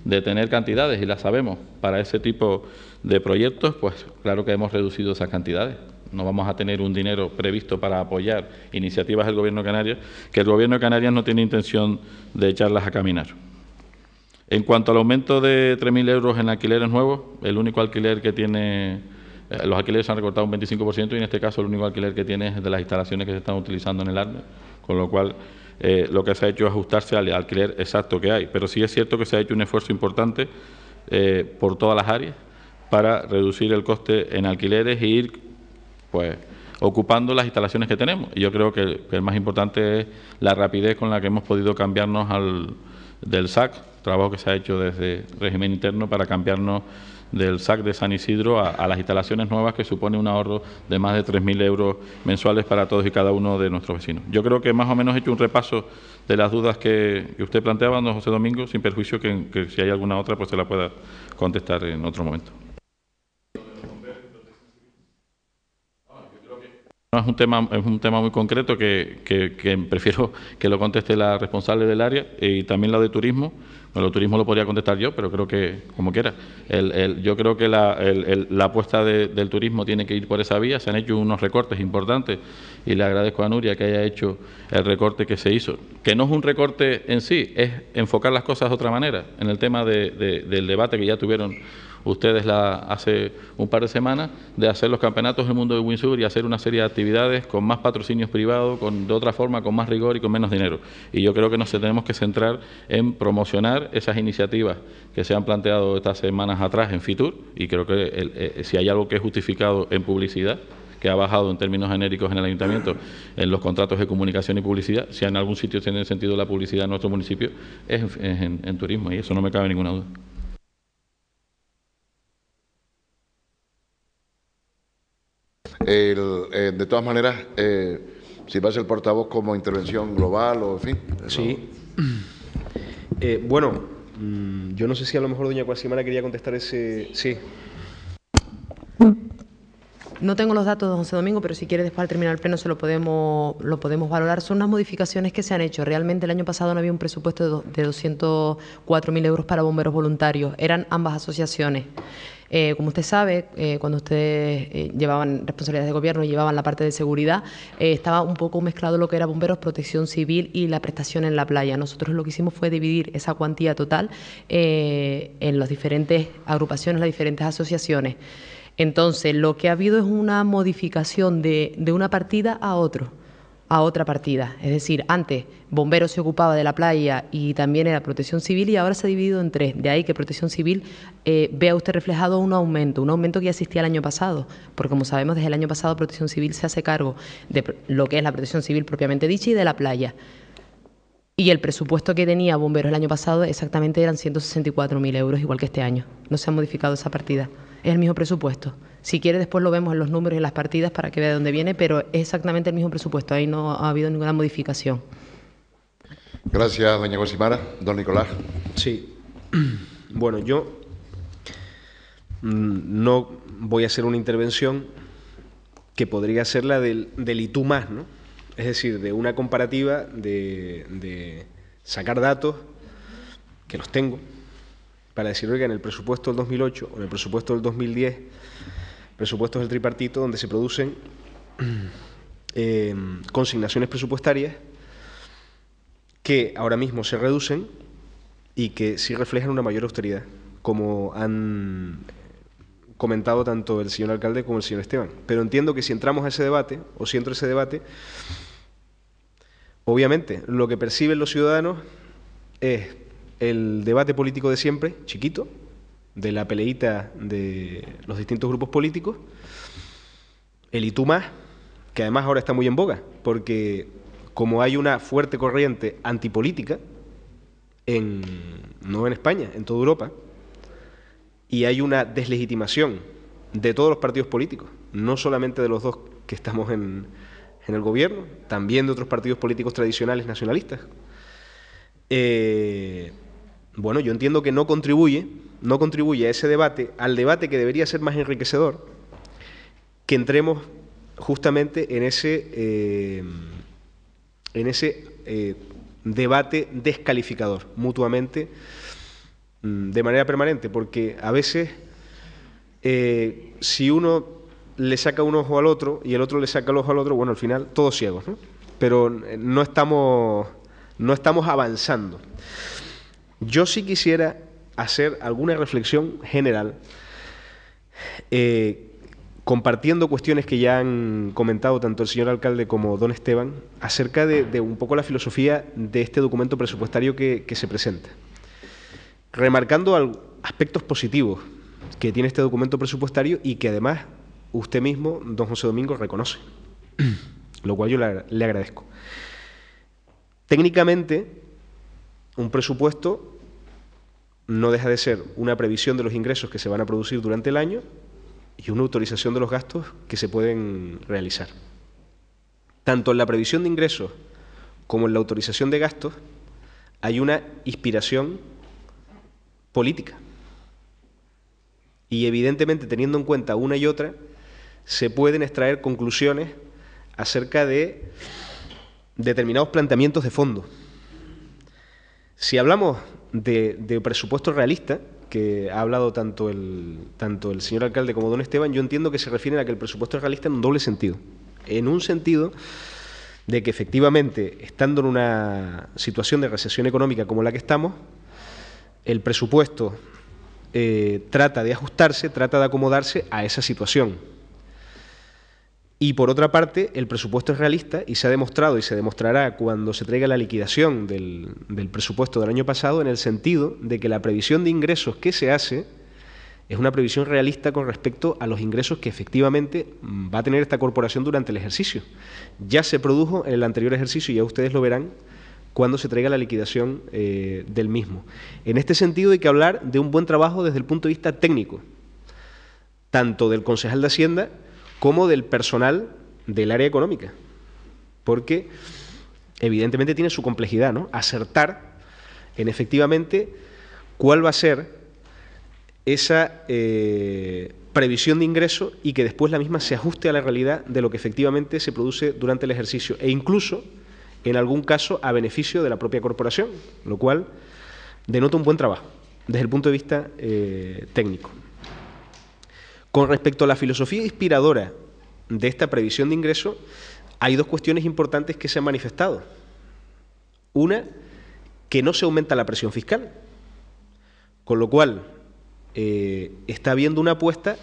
de tener cantidades, y las sabemos, para ese tipo de proyectos, pues claro que hemos reducido esas cantidades. No vamos a tener un dinero previsto para apoyar iniciativas del Gobierno de Canarias, que el Gobierno de Canarias no tiene intención de echarlas a caminar. En cuanto al aumento de 3.000 euros en alquileres nuevos, el único alquiler que tiene eh, los alquileres han recortado un 25% y en este caso el único alquiler que tiene es de las instalaciones que se están utilizando en el ARME, con lo cual eh, lo que se ha hecho es ajustarse al alquiler exacto que hay. Pero sí es cierto que se ha hecho un esfuerzo importante eh, por todas las áreas para reducir el coste en alquileres e ir pues, ocupando las instalaciones que tenemos. Y yo creo que, el más importante es la rapidez con la que hemos podido cambiarnos del SAC, trabajo que se ha hecho desde régimen interno para cambiarnos del SAC de San Isidro a, las instalaciones nuevas que supone un ahorro de más de 3.000 euros mensuales para todos y cada uno de nuestros vecinos. Yo creo que más o menos he hecho un repaso de las dudas que usted planteaba, don José Domingo, sin perjuicio que, que si hay alguna otra pues se la pueda contestar en otro momento. es un tema, es un tema muy concreto que, prefiero que lo conteste la responsable del área y también la de turismo. Bueno, el turismo lo podría contestar yo, pero creo que, como quiera. yo creo que la, apuesta del turismo tiene que ir por esa vía. Se han hecho unos recortes importantes y le agradezco a Nuria que haya hecho el recorte que se hizo. Que no es un recorte en sí, es enfocar las cosas de otra manera. En el tema del debate que ya tuvieron ustedes la hace un par de semanas, de hacer los campeonatos del mundo de windsurf y hacer una serie de actividades con más patrocinios privados, con, de otra forma, con más rigor y con menos dinero. Y yo creo que nos tenemos que centrar en promocionar esas iniciativas que se han planteado estas semanas atrás en FITUR y creo que eh, eh, si hay algo que es justificado en publicidad, que ha bajado en términos genéricos en el ayuntamiento en los contratos de comunicación y publicidad, si en algún sitio tiene sentido la publicidad en nuestro municipio, es en turismo y eso no me cabe ninguna duda. Eh, de todas maneras, eh, si va a ser portavoz como intervención global o en fin. Sí. Eh, bueno, mm, yo no sé si a lo mejor doña Cuasimara quería contestar ese... Sí. No tengo los datos de José Domingo, pero si quiere después al terminar el pleno se lo podemos, lo podemos valorar. Son unas modificaciones que se han hecho. Realmente el año pasado no había un presupuesto de mil euros para bomberos voluntarios. Eran ambas asociaciones. Eh, como usted sabe, eh, cuando ustedes eh, llevaban responsabilidades de gobierno, llevaban la parte de seguridad, estaba un poco mezclado lo que era bomberos, protección civil y la prestación en la playa. Nosotros lo que hicimos fue dividir esa cuantía total en las diferentes agrupaciones, las diferentes asociaciones. Entonces, lo que ha habido es una modificación de, de una partida a otra a otra partida. Es decir, antes Bomberos se ocupaba de la playa y también era Protección Civil y ahora se ha dividido en tres. De ahí que Protección Civil eh, vea usted reflejado un aumento, un aumento que ya existía el año pasado, porque como sabemos desde el año pasado Protección Civil se hace cargo de lo que es la Protección Civil propiamente dicha y de la playa. Y el presupuesto que tenía Bomberos el año pasado exactamente eran 164 mil euros, igual que este año. No se ha modificado esa partida. Es el mismo presupuesto. Si quiere, después lo vemos en los números y en las partidas para que vea de dónde viene, pero es exactamente el mismo presupuesto, ahí no ha habido ninguna modificación. Gracias, doña Cosimara. Don Nicolás. Sí. Bueno, yo mm, no voy a hacer una intervención que podría ser la del, del más, ¿no? Es decir, de una comparativa de, sacar datos, que los tengo, para decir, que en el presupuesto del 2008 o en el presupuesto del 2010 presupuestos del tripartito donde se producen eh, consignaciones presupuestarias que ahora mismo se reducen y que sí reflejan una mayor austeridad, como han comentado tanto el señor alcalde como el señor Esteban. Pero entiendo que si entramos a ese debate, o si entro a ese debate, obviamente lo que perciben los ciudadanos es el debate político de siempre, chiquito, de la peleita de los distintos grupos políticos, el ITUMA, que además ahora está muy en boga, porque como hay una fuerte corriente antipolítica, en, no en España, en toda Europa, y hay una deslegitimación de todos los partidos políticos, no solamente de los dos que estamos en, en el gobierno, también de otros partidos políticos tradicionales nacionalistas. Eh, bueno, yo entiendo que no contribuye no contribuye a ese debate, al debate que debería ser más enriquecedor, que entremos justamente en ese, eh, en ese eh, debate descalificador mutuamente mm, de manera permanente, porque a veces eh, si uno le saca un ojo al otro y el otro le saca el ojo al otro, bueno, al final todos ciegos, ¿no? Pero no estamos, no estamos avanzando. Yo sí quisiera hacer alguna reflexión general, eh, compartiendo cuestiones que ya han comentado tanto el señor alcalde como don Esteban, acerca de, un poco la filosofía de este documento presupuestario que, se presenta. Remarcando aspectos positivos que tiene este documento presupuestario y que además usted mismo, don José Domingo, reconoce, lo cual yo le, le agradezco. Técnicamente, un presupuesto no deja de ser una previsión de los ingresos que se van a producir durante el año y una autorización de los gastos que se pueden realizar. Tanto en la previsión de ingresos como en la autorización de gastos hay una inspiración política. Y evidentemente, teniendo en cuenta una y otra, se pueden extraer conclusiones acerca de determinados planteamientos de fondo. Si hablamos de, presupuesto realista que ha hablado tanto el, tanto el señor alcalde como don Esteban, yo entiendo que se refieren a que el presupuesto es realista en un doble sentido. En un sentido de que efectivamente, estando en una situación de recesión económica como la que estamos, el presupuesto eh, trata de ajustarse, trata de acomodarse a esa situación y por otra parte, el presupuesto es realista y se ha demostrado y se demostrará cuando se traiga la liquidación del, presupuesto del año pasado en el sentido de que la previsión de ingresos que se hace es una previsión realista con respecto a los ingresos que efectivamente mm, va a tener esta corporación durante el ejercicio. Ya se produjo en el anterior ejercicio y ya ustedes lo verán cuando se traiga la liquidación eh, del mismo. En este sentido hay que hablar de un buen trabajo desde el punto de vista técnico, tanto del concejal de Hacienda, como del personal del área económica. Porque evidentemente tiene su complejidad, ¿no? Acertar en efectivamente cuál va a ser esa eh, previsión de ingreso y que después la misma se ajuste a la realidad de lo que efectivamente se produce durante el ejercicio e incluso, en algún caso, a beneficio de la propia corporación, lo cual denota un buen trabajo desde el punto de vista eh, técnico. Con respecto a la filosofía inspiradora de esta previsión de ingreso, hay dos cuestiones importantes que se han manifestado. Una, que no se aumenta la presión fiscal, con lo cual eh, está habiendo una apuesta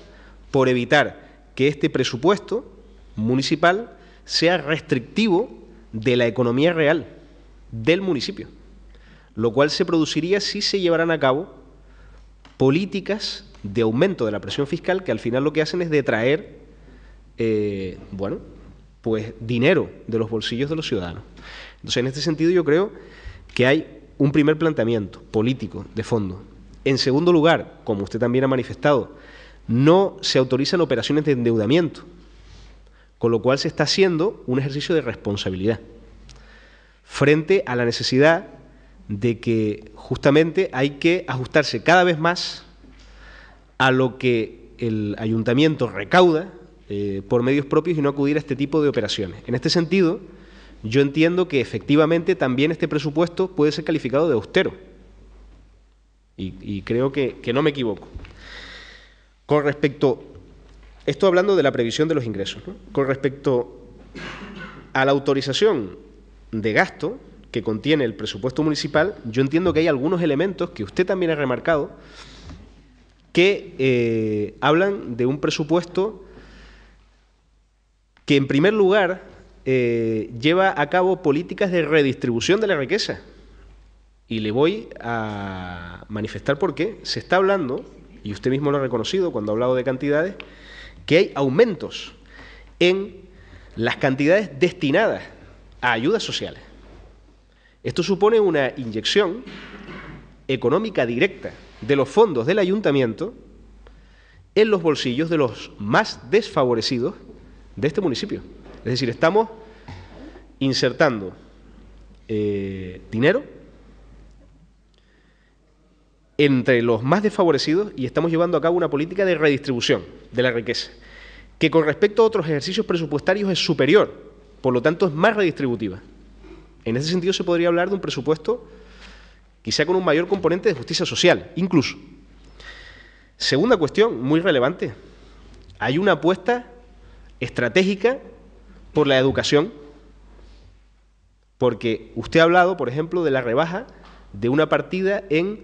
por evitar que este presupuesto municipal sea restrictivo de la economía real del municipio, lo cual se produciría si se llevaran a cabo políticas de aumento de la presión fiscal que al final lo que hacen es detraer, traer, eh, bueno, pues dinero de los bolsillos de los ciudadanos. Entonces, en este sentido, yo creo que hay un primer planteamiento político de fondo. En segundo lugar, como usted también ha manifestado, no se autorizan operaciones de endeudamiento, con lo cual se está haciendo un ejercicio de responsabilidad frente a la necesidad de que justamente hay que ajustarse cada vez más a lo que el ayuntamiento recauda eh, por medios propios y no acudir a este tipo de operaciones. En este sentido, yo entiendo que efectivamente también este presupuesto puede ser calificado de austero. Y, creo que, no me equivoco. Con respecto, esto hablando de la previsión de los ingresos, con respecto a la autorización de gasto que contiene el presupuesto municipal, yo entiendo que hay algunos elementos que usted también ha remarcado que eh, hablan de un presupuesto que en primer lugar eh, lleva a cabo políticas de redistribución de la riqueza. Y le voy a manifestar por qué. Se está hablando, y usted mismo lo ha reconocido cuando ha hablado de cantidades, que hay aumentos en las cantidades destinadas a ayudas sociales. Esto supone una inyección económica directa de los fondos del ayuntamiento en los bolsillos de los más desfavorecidos de este municipio. Es decir, estamos insertando eh, dinero entre los más desfavorecidos y estamos llevando a cabo una política de redistribución de la riqueza, que con respecto a otros ejercicios presupuestarios es superior, por lo tanto es más redistributiva. En ese sentido se podría hablar de un presupuesto quizá con un mayor componente de justicia social, incluso. Segunda cuestión, muy relevante. Hay una apuesta estratégica por la educación, porque usted ha hablado, por ejemplo, de la rebaja de una partida en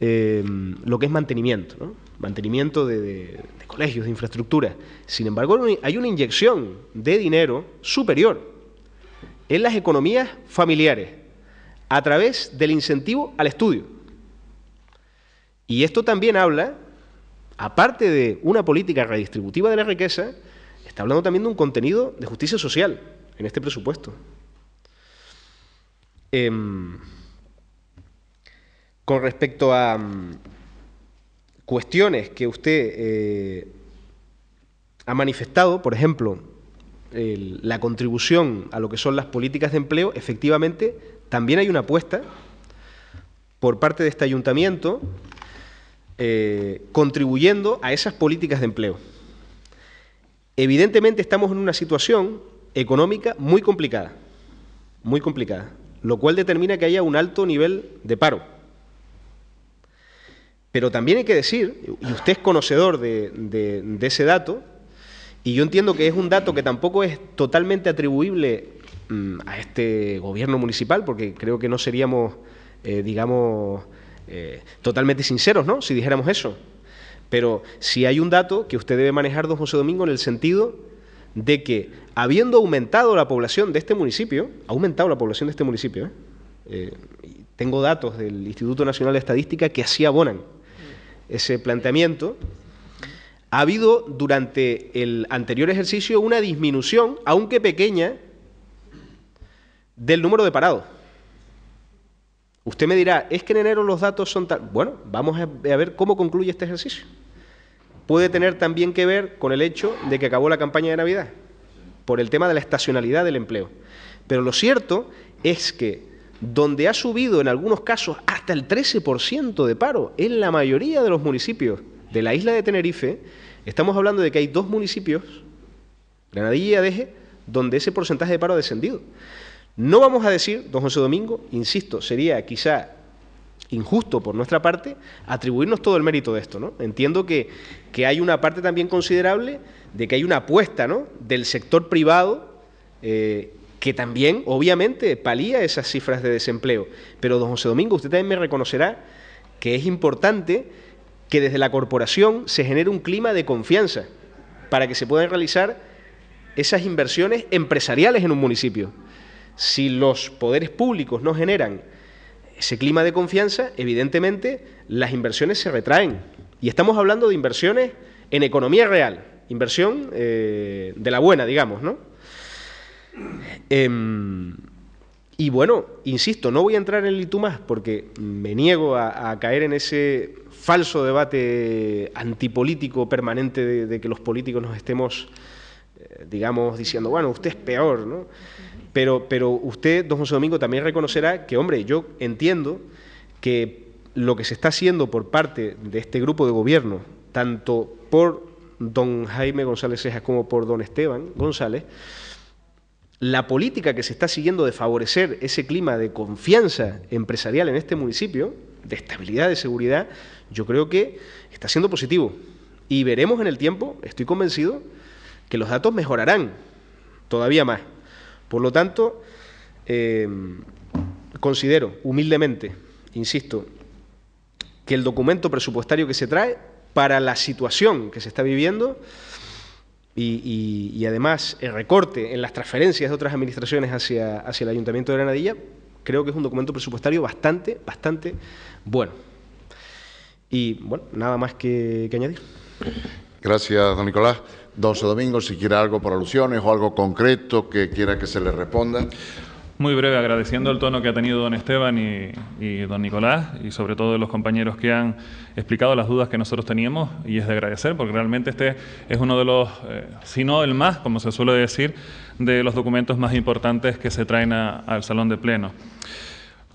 em, lo que es mantenimiento, mantenimiento de, colegios, de infraestructura. Sin embargo, hay una inyección de dinero superior en las economías familiares a través del incentivo al estudio. Y esto también habla, aparte de una política redistributiva de la riqueza, está hablando también de un contenido de justicia social en este presupuesto. Em, con respecto a mm, cuestiones que usted eh, ha manifestado, por ejemplo, la contribución a lo que son las políticas de empleo, efectivamente también hay una apuesta por parte de este ayuntamiento eh, contribuyendo a esas políticas de empleo. Evidentemente estamos en una situación económica muy complicada, muy complicada, lo cual determina que haya un alto nivel de paro. Pero también hay que decir, y usted es conocedor de, de ese dato, y yo entiendo que es un dato que tampoco es totalmente atribuible Mm, a este gobierno municipal, porque creo que no seríamos, eh, digamos, eh, totalmente sinceros, ¿no? Si dijéramos eso. Pero si hay un dato que usted debe manejar, don José Domingo, en el sentido de que, habiendo aumentado la población de este municipio, ha aumentado la población de este municipio, ¿eh? eh tengo datos del Instituto Nacional de Estadística que así abonan ese planteamiento, ha habido durante el anterior ejercicio una disminución, aunque pequeña, del número de parados. Usted me dirá, es que en enero los datos son tan Bueno, vamos a ver cómo concluye este ejercicio. Puede tener también que ver con el hecho de que acabó la campaña de Navidad, por el tema de la estacionalidad del empleo. Pero lo cierto es que donde ha subido en algunos casos hasta el 13% de paro, en la mayoría de los municipios de la isla de Tenerife, estamos hablando de que hay dos municipios, Granadilla y Adeje, donde ese porcentaje de paro ha descendido. No vamos a decir, don José Domingo, insisto, sería quizá injusto por nuestra parte atribuirnos todo el mérito de esto. ¿no? Entiendo que, que hay una parte también considerable de que hay una apuesta ¿no? del sector privado eh, que también, obviamente, palía esas cifras de desempleo. Pero, don José Domingo, usted también me reconocerá que es importante que desde la corporación se genere un clima de confianza para que se puedan realizar esas inversiones empresariales en un municipio. Si los poderes públicos no generan ese clima de confianza, evidentemente las inversiones se retraen. Y estamos hablando de inversiones en economía real, inversión eh, de la buena, digamos, ¿no? Em, y bueno, insisto, no voy a entrar en el más porque me niego a, caer en ese falso debate antipolítico permanente de, que los políticos nos estemos, eh, digamos, diciendo, bueno, usted es peor, ¿no? Pero, pero usted, don José Domingo, también reconocerá que, hombre, yo entiendo que lo que se está haciendo por parte de este grupo de gobierno, tanto por don Jaime González Cejas como por don Esteban González, la política que se está siguiendo de favorecer ese clima de confianza empresarial en este municipio, de estabilidad, de seguridad, yo creo que está siendo positivo. Y veremos en el tiempo, estoy convencido, que los datos mejorarán todavía más. Por lo tanto, eh, considero humildemente, insisto, que el documento presupuestario que se trae para la situación que se está viviendo y, además el recorte en las transferencias de otras administraciones hacia, hacia el Ayuntamiento de Granadilla, creo que es un documento presupuestario bastante, bastante bueno. Y bueno, nada más que añadir. Gracias, don Nicolás. 12 domingo, si quiere algo por alusiones o algo concreto que quiera que se le responda. Muy breve, agradeciendo el tono que ha tenido don Esteban y, don Nicolás y sobre todo los compañeros que han explicado las dudas que nosotros teníamos y es de agradecer porque realmente este es uno de los, eh, si no el más, como se suele decir, de los documentos más importantes que se traen al salón de pleno.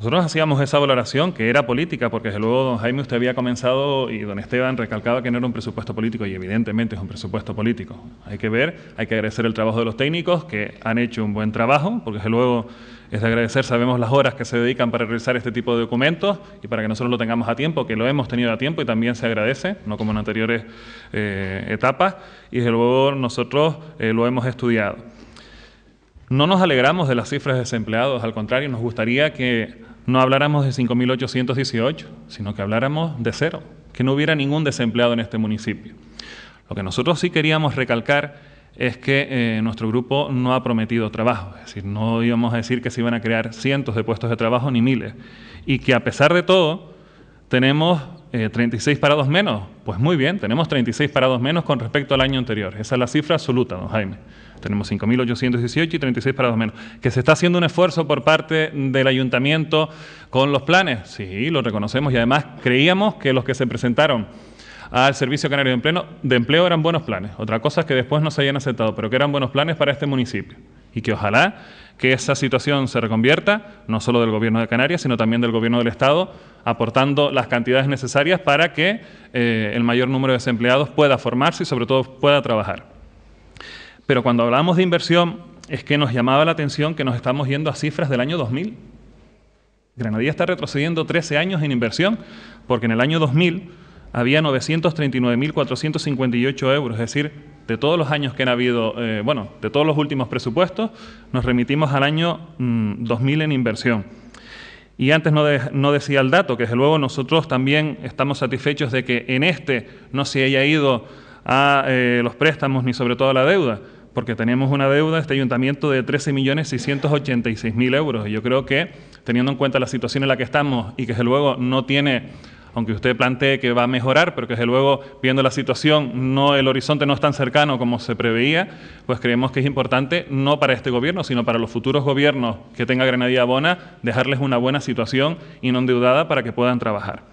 Nosotros hacíamos esa valoración que era política, porque desde luego don Jaime usted había comenzado y don Esteban recalcaba que no era un presupuesto político y evidentemente es un presupuesto político. Hay que ver, hay que agradecer el trabajo de los técnicos que han hecho un buen trabajo, porque desde luego es de agradecer, sabemos las horas que se dedican para realizar este tipo de documentos y para que nosotros lo tengamos a tiempo, que lo hemos tenido a tiempo y también se agradece, no como en anteriores eh, etapas, y desde luego nosotros eh, lo hemos estudiado. No nos alegramos de las cifras de desempleados, al contrario, nos gustaría que no habláramos de 5.818, sino que habláramos de cero, que no hubiera ningún desempleado en este municipio. Lo que nosotros sí queríamos recalcar es que eh, nuestro grupo no ha prometido trabajo, es decir, no íbamos a decir que se iban a crear cientos de puestos de trabajo ni miles, y que a pesar de todo tenemos 36 eh, parados menos, pues muy bien, tenemos 36 parados menos con respecto al año anterior, esa es la cifra absoluta, don Jaime. Tenemos 5.818 y 36 para parados menos. Que se está haciendo un esfuerzo por parte del ayuntamiento con los planes. Sí, lo reconocemos y además creíamos que los que se presentaron al Servicio Canario de Empleo, eran buenos planes. Otra cosa es que después no se hayan aceptado, pero que eran buenos planes para este municipio. Y que ojalá que esa situación se reconvierta, no solo del Gobierno de Canarias, sino también del Gobierno del Estado, aportando las cantidades necesarias para que eh, el mayor número de desempleados pueda formarse y sobre todo pueda trabajar. Pero cuando hablábamos de inversión, es que nos llamaba la atención que nos estamos yendo a cifras del año 2000. Granadilla está retrocediendo 13 años en inversión, porque en el año 2000 había 939.458 euros, es decir, de todos los años que han habido, eh, bueno, de todos los últimos presupuestos, nos remitimos al año 2000 mm, en inversión. Y antes no, decía el dato, que desde luego nosotros también estamos satisfechos de que en este no se haya ido a eh, los préstamos ni sobre todo a la deuda, porque tenemos una deuda este ayuntamiento de 13.686.000 euros. Y yo creo que, teniendo en cuenta la situación en la que estamos y que desde luego no tiene, aunque usted plantee que va a mejorar, pero que desde luego, viendo la situación, no el horizonte no es tan cercano como se preveía, pues creemos que es importante, no para este gobierno, sino para los futuros gobiernos que tenga Granadilla Bona, dejarles una buena situación y no endeudada para que puedan trabajar.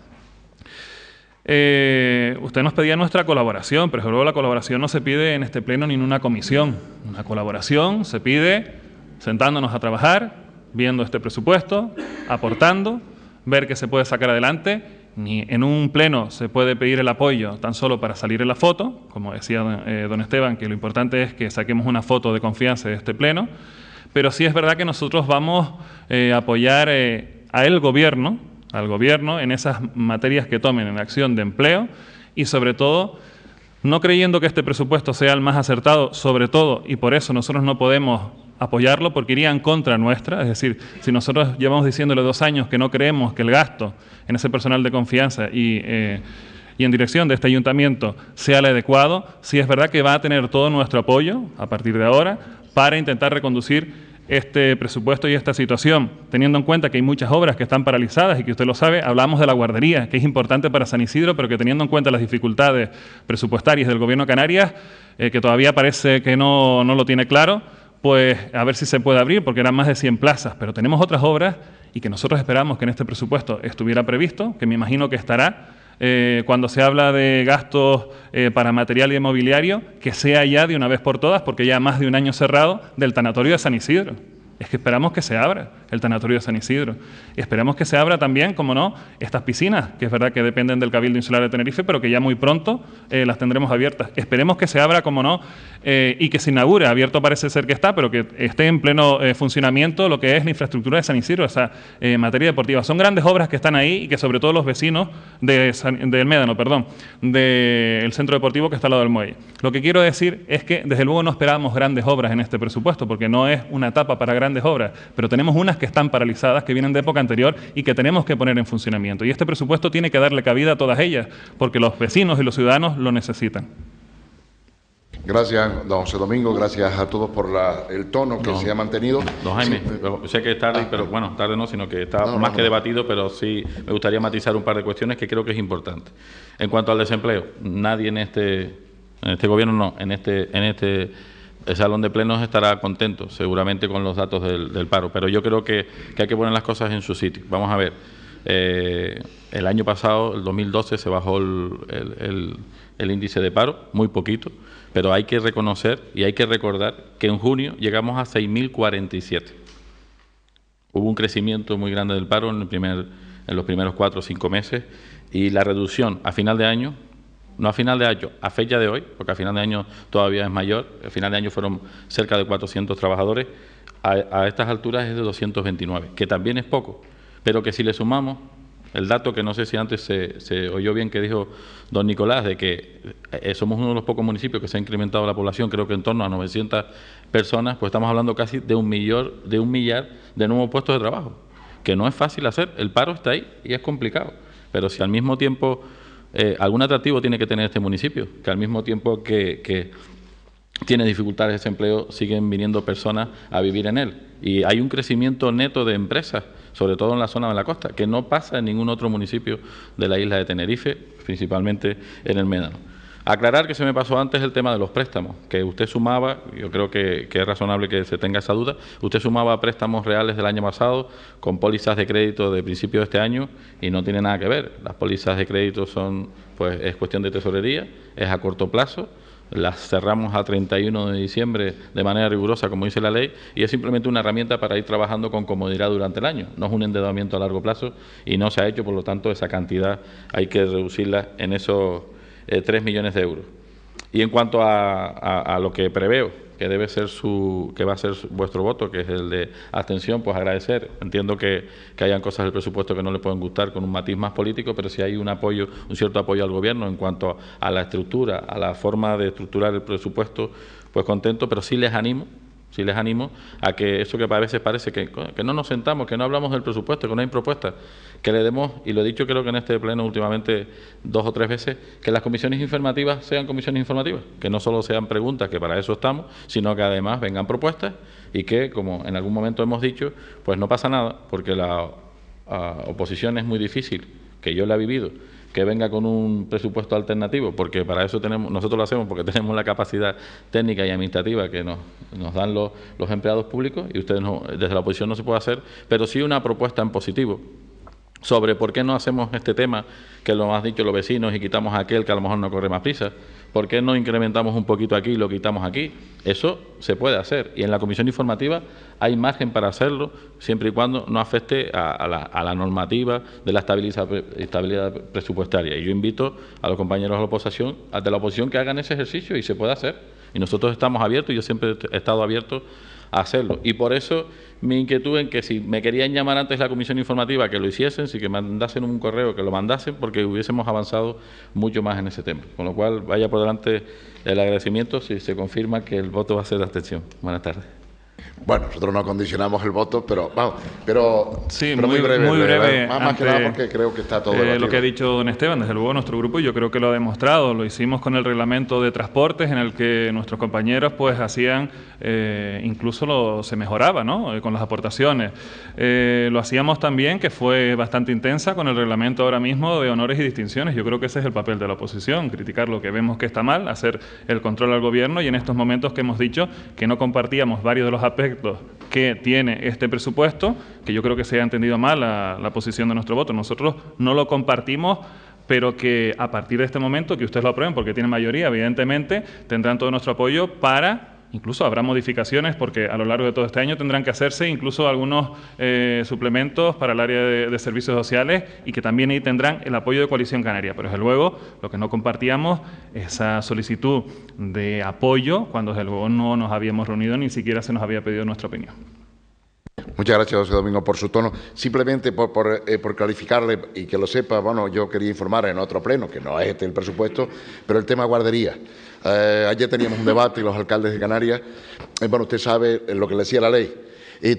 Eh, usted nos pedía nuestra colaboración, pero luego la colaboración no se pide en este pleno ni en una comisión. Una colaboración se pide sentándonos a trabajar, viendo este presupuesto, aportando, ver qué se puede sacar adelante. Ni en un pleno se puede pedir el apoyo tan solo para salir en la foto, como decía eh, don Esteban, que lo importante es que saquemos una foto de confianza de este pleno, pero sí es verdad que nosotros vamos eh, a apoyar a el gobierno al gobierno en esas materias que tomen en acción de empleo y sobre todo no creyendo que este presupuesto sea el más acertado, sobre todo, y por eso nosotros no podemos apoyarlo porque iría en contra nuestra, es decir, si nosotros llevamos diciéndole dos años que no creemos que el gasto en ese personal de confianza y, eh, en dirección de este ayuntamiento sea el adecuado, si es verdad que va a tener todo nuestro apoyo a partir de ahora para intentar reconducir este presupuesto y esta situación, teniendo en cuenta que hay muchas obras que están paralizadas y que usted lo sabe, hablamos de la guardería, que es importante para San Isidro, pero que teniendo en cuenta las dificultades presupuestarias del Gobierno de Canarias, eh, que todavía parece que no, no lo tiene claro, pues a ver si se puede abrir, porque eran más de 100 plazas, pero tenemos otras obras y que nosotros esperamos que en este presupuesto estuviera previsto, que me imagino que estará, eh, cuando se habla de gastos eh, para material y inmobiliario, que sea ya de una vez por todas, porque ya más de un año cerrado, del tanatorio de San Isidro. Es que esperamos que se abra el tanatorio de San Isidro. esperemos que se abra también, como no, estas piscinas, que es verdad que dependen del Cabildo Insular de Tenerife, pero que ya muy pronto eh, las tendremos abiertas. Esperemos que se abra, como no, eh, y que se inaugure. Abierto parece ser que está, pero que esté en pleno eh, funcionamiento lo que es la infraestructura de San Isidro, esa materia deportiva. Son grandes obras que están ahí y que sobre todo los vecinos del Médano, perdón, del centro deportivo que está al lado del muelle. Lo que quiero decir es que desde luego no esperábamos grandes obras en este presupuesto, porque no es una etapa para grandes obras, pero tenemos unas que están paralizadas, que vienen de época anterior y que tenemos que poner en funcionamiento. Y este presupuesto tiene que darle cabida a todas ellas, porque los vecinos y los ciudadanos lo necesitan. Gracias, don José Domingo. Gracias a todos por el tono que se ha mantenido. Don Jaime, eh, sé que es tarde, ah, pero ah. bueno, tarde no, sino que está más que debatido, pero sí me gustaría matizar un par de cuestiones que creo que es importante. En cuanto al desempleo, nadie en este, en este gobierno, no, en este, en este el salón de plenos estará contento seguramente con los datos del, paro, pero yo creo que, hay que poner las cosas en su sitio. Vamos a ver, eh, el año pasado, el 2012, se bajó el, índice de paro, muy poquito, pero hay que reconocer y hay que recordar que en junio llegamos a 6.047. Hubo un crecimiento muy grande del paro en, el primer, en los primeros cuatro o cinco meses y la reducción a final de año no a final de año, a fecha de hoy, porque a final de año todavía es mayor, a final de año fueron cerca de 400 trabajadores, a, estas alturas es de 229, que también es poco, pero que si le sumamos el dato que no sé si antes se, oyó bien que dijo don Nicolás, de que eh, somos uno de los pocos municipios que se ha incrementado la población, creo que en torno a 900 personas, pues estamos hablando casi de un, millón de un millar de nuevos puestos de trabajo, que no es fácil hacer, el paro está ahí y es complicado, pero si al mismo tiempo eh, algún atractivo tiene que tener este municipio, que al mismo tiempo que, tiene dificultades de empleo, siguen viniendo personas a vivir en él. Y hay un crecimiento neto de empresas, sobre todo en la zona de la costa, que no pasa en ningún otro municipio de la isla de Tenerife, principalmente en el Médano. Aclarar que se me pasó antes el tema de los préstamos, que usted sumaba, yo creo que, es razonable que se tenga esa duda, usted sumaba préstamos reales del año pasado con pólizas de crédito de principio de este año y no tiene nada que ver. Las pólizas de crédito son, pues, es cuestión de tesorería, es a corto plazo las cerramos a 31 de diciembre de manera rigurosa, como dice la ley, y es simplemente una herramienta para ir trabajando con comodidad durante el año. No es un endeudamiento a largo plazo y no se ha hecho, por lo tanto, esa cantidad hay que reducirla en eso. Eh, tres 3 millones de euros. Y en cuanto a, lo que preveo, que debe ser su, que va a ser vuestro voto, que es el de abstención, pues agradecer. Entiendo que, hayan cosas del presupuesto que no le pueden gustar con un matiz más político, pero si hay un apoyo, un cierto apoyo al gobierno en cuanto a la estructura, a la forma de estructurar el presupuesto, pues contento, pero sí les animo y les animo a que eso que a veces parece que, no nos sentamos, que no hablamos del presupuesto, que no hay propuestas, que le demos, y lo he dicho creo que en este pleno últimamente dos o tres veces, que las comisiones informativas sean comisiones informativas, que no solo sean preguntas, que para eso estamos, sino que además vengan propuestas y que, como en algún momento hemos dicho, pues no pasa nada, porque la ah, oposición es muy difícil, que yo la he vivido, que venga con un presupuesto alternativo, porque para eso tenemos, nosotros lo hacemos porque tenemos la capacidad técnica y administrativa que nos, dan los, empleados públicos y ustedes desde la oposición no se puede hacer, pero sí una propuesta en positivo sobre por qué no hacemos este tema que lo han dicho los vecinos y quitamos aquel que a lo mejor no corre más prisa. ¿por qué no incrementamos un poquito aquí y lo quitamos aquí? Eso se puede hacer y en la comisión informativa hay margen para hacerlo siempre y cuando no afecte a, la, normativa de la estabilidad, presupuestaria. Y yo invito a los compañeros de la, oposición, de la oposición que hagan ese ejercicio y se puede hacer. Y nosotros estamos abiertos, yo siempre he estado abierto hacerlo. Y por eso me inquietud en que si me querían llamar antes la comisión informativa, que lo hiciesen, si que mandasen un correo, que lo mandasen, porque hubiésemos avanzado mucho más en ese tema. Con lo cual, vaya por delante el agradecimiento si se confirma que el voto va a ser de abstención. Buenas tardes. Bueno, nosotros no condicionamos el voto, pero vamos, pero, sí, muy, breve. Muy breve más, que nada porque creo que está todo. Eh, lo que ha dicho don Esteban, desde luego nuestro grupo, yo creo que lo ha demostrado. Lo hicimos con el reglamento de transportes, en el que nuestros compañeros pues hacían, eh, incluso se mejoraba, ¿no? Eh, con las aportaciones. lo hacíamos también, que fue bastante intensa, con el reglamento ahora mismo de honores y distinciones. Yo creo que ese es el papel de la oposición, criticar lo que vemos que está mal, hacer el control al gobierno y en estos momentos que hemos dicho que no compartíamos varios de los aspectos que tiene este presupuesto, que yo creo que se ha entendido mal la, la, posición de nuestro voto. Nosotros no lo compartimos, pero que a partir de este momento, que ustedes lo aprueben, porque tienen mayoría, evidentemente, tendrán todo nuestro apoyo para Incluso habrá modificaciones porque a lo largo de todo este año tendrán que hacerse incluso algunos eh, suplementos para el área de, servicios sociales y que también ahí tendrán el apoyo de Coalición Canaria. Pero desde luego lo que no compartíamos, esa solicitud de apoyo, cuando desde luego no nos habíamos reunido ni siquiera se nos había pedido nuestra opinión. Muchas gracias, José Domingo, por su tono. Simplemente por, eh, por, clarificarle y que lo sepa, bueno, yo quería informar en otro pleno, que no es este el presupuesto, pero el tema guardería. Eh, ayer teníamos un debate y los alcaldes de Canarias, eh, bueno, usted sabe lo que le decía la ley.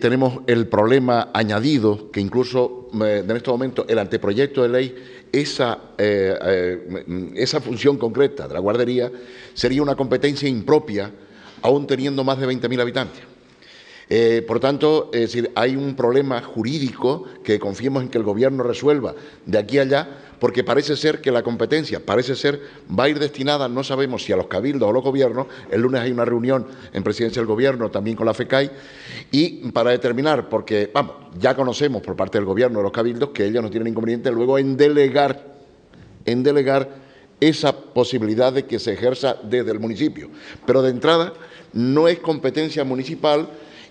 tenemos el problema añadido que incluso en este momento el anteproyecto de ley, esa, esa función concreta de la guardería sería una competencia impropia aún teniendo más de 20.000 habitantes. Eh, por tanto, es decir, hay un problema jurídico que confiemos en que el Gobierno resuelva de aquí a allá, porque parece ser que la competencia, parece ser, va a ir destinada, no sabemos si a los cabildos o los gobiernos, el lunes hay una reunión en presidencia del Gobierno, también con la FECAI, y para determinar, porque, vamos, ya conocemos por parte del Gobierno de los cabildos que ellos no tienen inconveniente luego en delegar, en delegar esa posibilidad de que se ejerza desde el municipio. Pero de entrada no es competencia municipal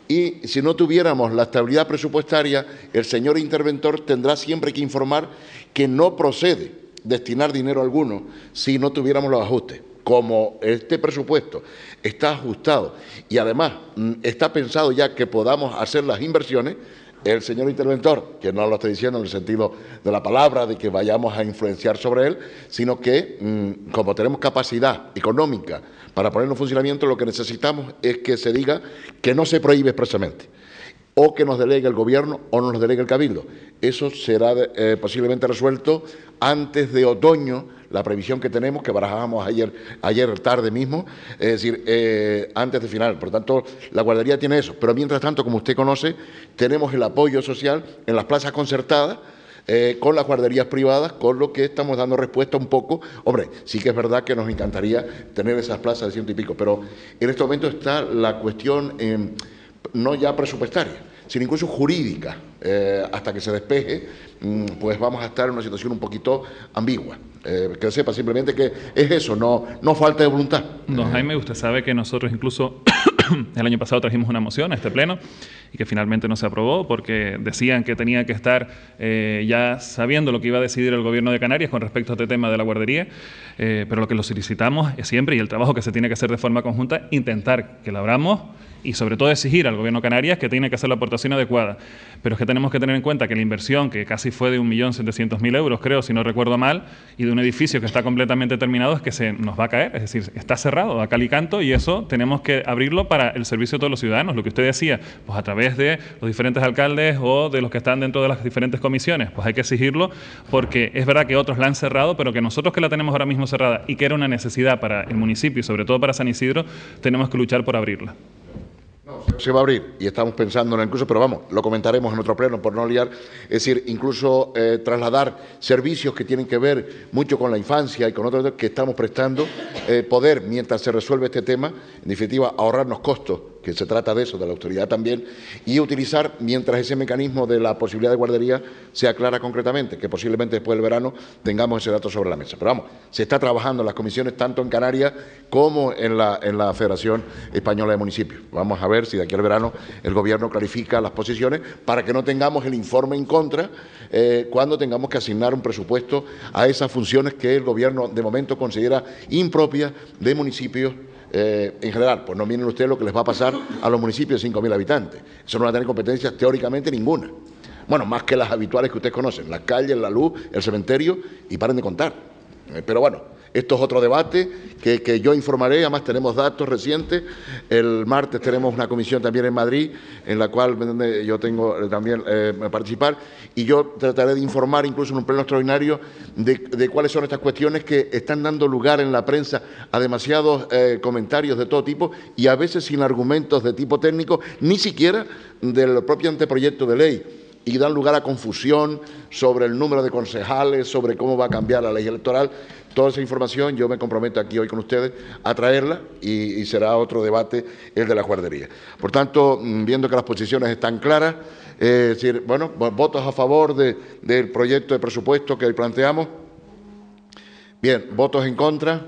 y si no tuviéramos la estabilidad presupuestaria, el señor interventor tendrá siempre que informar que no procede destinar dinero alguno si no tuviéramos los ajustes. Como este presupuesto está ajustado y además mm, está pensado ya que podamos hacer las inversiones, el señor interventor, que no lo está diciendo en el sentido de la palabra, de que vayamos a influenciar sobre él, sino que mm, como tenemos capacidad económica, para ponerlo en funcionamiento, lo que necesitamos es que se diga que no se prohíbe expresamente, o que nos delegue el Gobierno o nos delegue el Cabildo. Eso será eh, posiblemente resuelto antes de otoño, la previsión que tenemos, que barajábamos ayer, ayer tarde mismo, es decir, eh, antes de final. Por lo tanto, la guardería tiene eso. Pero mientras tanto, como usted conoce, tenemos el apoyo social en las plazas concertadas eh, con las guarderías privadas, con lo que estamos dando respuesta un poco. Hombre, sí que es verdad que nos encantaría tener esas plazas de ciento y pico, pero en este momento está la cuestión em, no ya presupuestaria, sino incluso jurídica. Eh, hasta que se despeje, mm, pues vamos a estar en una situación un poquito ambigua. Eh, que sepa simplemente que es eso, no, no falta de voluntad. Don Jaime, usted sabe que nosotros incluso el año pasado trajimos una moción a este pleno y que finalmente no se aprobó porque decían que tenía que estar eh, ya sabiendo lo que iba a decidir el gobierno de Canarias con respecto a este tema de la guardería. Eh, pero lo que lo solicitamos es siempre, y el trabajo que se tiene que hacer de forma conjunta, intentar que lo abramos y sobre todo exigir al gobierno Canarias que tiene que hacer la aportación adecuada. Pero es que tenemos que tener en cuenta que la inversión, que casi fue de 1.700.000 euros, creo, si no recuerdo mal, y de un edificio que está completamente terminado, es que se nos va a caer, es decir, está cerrado a cal y canto y eso tenemos que abrirlo para el servicio de todos los ciudadanos, lo que usted decía, pues a través de los diferentes alcaldes o de los que están dentro de las diferentes comisiones, pues hay que exigirlo porque es verdad que otros la han cerrado, pero que nosotros que la tenemos ahora mismo cerrada y que era una necesidad para el municipio y sobre todo para San Isidro, tenemos que luchar por abrirla. No, se va a abrir y estamos pensando en incluso, pero vamos, lo comentaremos en otro pleno por no liar, es decir, incluso eh, trasladar servicios que tienen que ver mucho con la infancia y con otros que estamos prestando, eh, poder, mientras se resuelve este tema, en definitiva, ahorrarnos costos que se trata de eso, de la autoridad también, y utilizar mientras ese mecanismo de la posibilidad de guardería se aclara concretamente, que posiblemente después del verano tengamos ese dato sobre la mesa. Pero vamos, se está trabajando en las comisiones tanto en Canarias como en la, en la Federación Española de Municipios. Vamos a ver si de aquí al verano el Gobierno clarifica las posiciones para que no tengamos el informe en contra eh, cuando tengamos que asignar un presupuesto a esas funciones que el Gobierno de momento considera impropias de municipios eh, en general, pues no miren ustedes lo que les va a pasar a los municipios de 5.000 habitantes. Eso no va a tener competencias teóricamente ninguna. Bueno, más que las habituales que ustedes conocen, las calles, la luz, el cementerio, y paren de contar. Eh, pero bueno, esto es otro debate que, yo informaré, además tenemos datos recientes. El martes tenemos una comisión también en Madrid, en la cual yo tengo eh, también eh, participar, y yo trataré de informar, incluso en un pleno extraordinario, de, cuáles son estas cuestiones que están dando lugar en la prensa a demasiados eh, comentarios de todo tipo y a veces sin argumentos de tipo técnico, ni siquiera del propio anteproyecto de ley y dan lugar a confusión sobre el número de concejales, sobre cómo va a cambiar la ley electoral. Toda esa información yo me comprometo aquí hoy con ustedes a traerla y, será otro debate el de la guardería. Por tanto, mm, viendo que las posiciones están claras, eh, es decir, bueno, votos a favor del proyecto de presupuesto que hoy planteamos. Bien, votos en contra.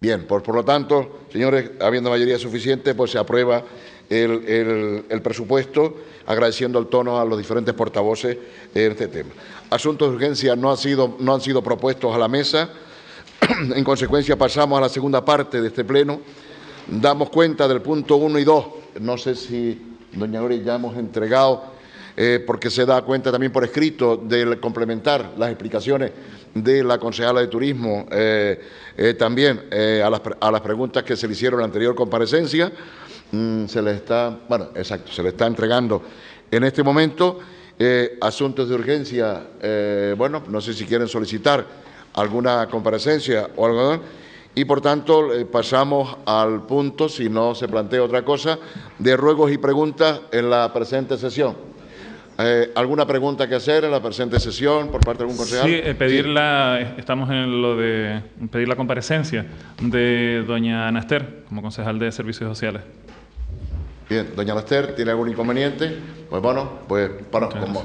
Bien, por, por lo tanto, señores, habiendo mayoría suficiente, pues se aprueba el, el, presupuesto, agradeciendo el tono a los diferentes portavoces en este tema. Asuntos de urgencia no han sido, no han sido propuestos a la mesa. En consecuencia, pasamos a la segunda parte de este pleno. Damos cuenta del punto 1 y 2. No sé si, doña Gloria, ya hemos entregado, eh, porque se da cuenta también por escrito de complementar las explicaciones de la concejala de Turismo eh, eh, también a las, a las preguntas que se le hicieron en la anterior comparecencia. Mm, se le está, bueno, exacto, se le está entregando en este momento. Eh, asuntos de urgencia, eh, bueno, no sé si quieren solicitar alguna comparecencia o algo, y por tanto eh, pasamos al punto, si no se plantea otra cosa, de ruegos y preguntas en la presente sesión. ¿Alguna pregunta que hacer en la presente sesión por parte de algún concejal? Sí, estamos en lo de pedir la comparecencia de doña Anaster como concejal de Servicios Sociales doña Laster, ¿tiene algún inconveniente? Pues bueno, pues,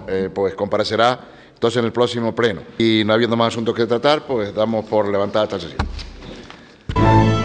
eh, pues comparecerá entonces en el próximo pleno. Y no habiendo más asuntos que tratar, pues damos por levantada esta sesión.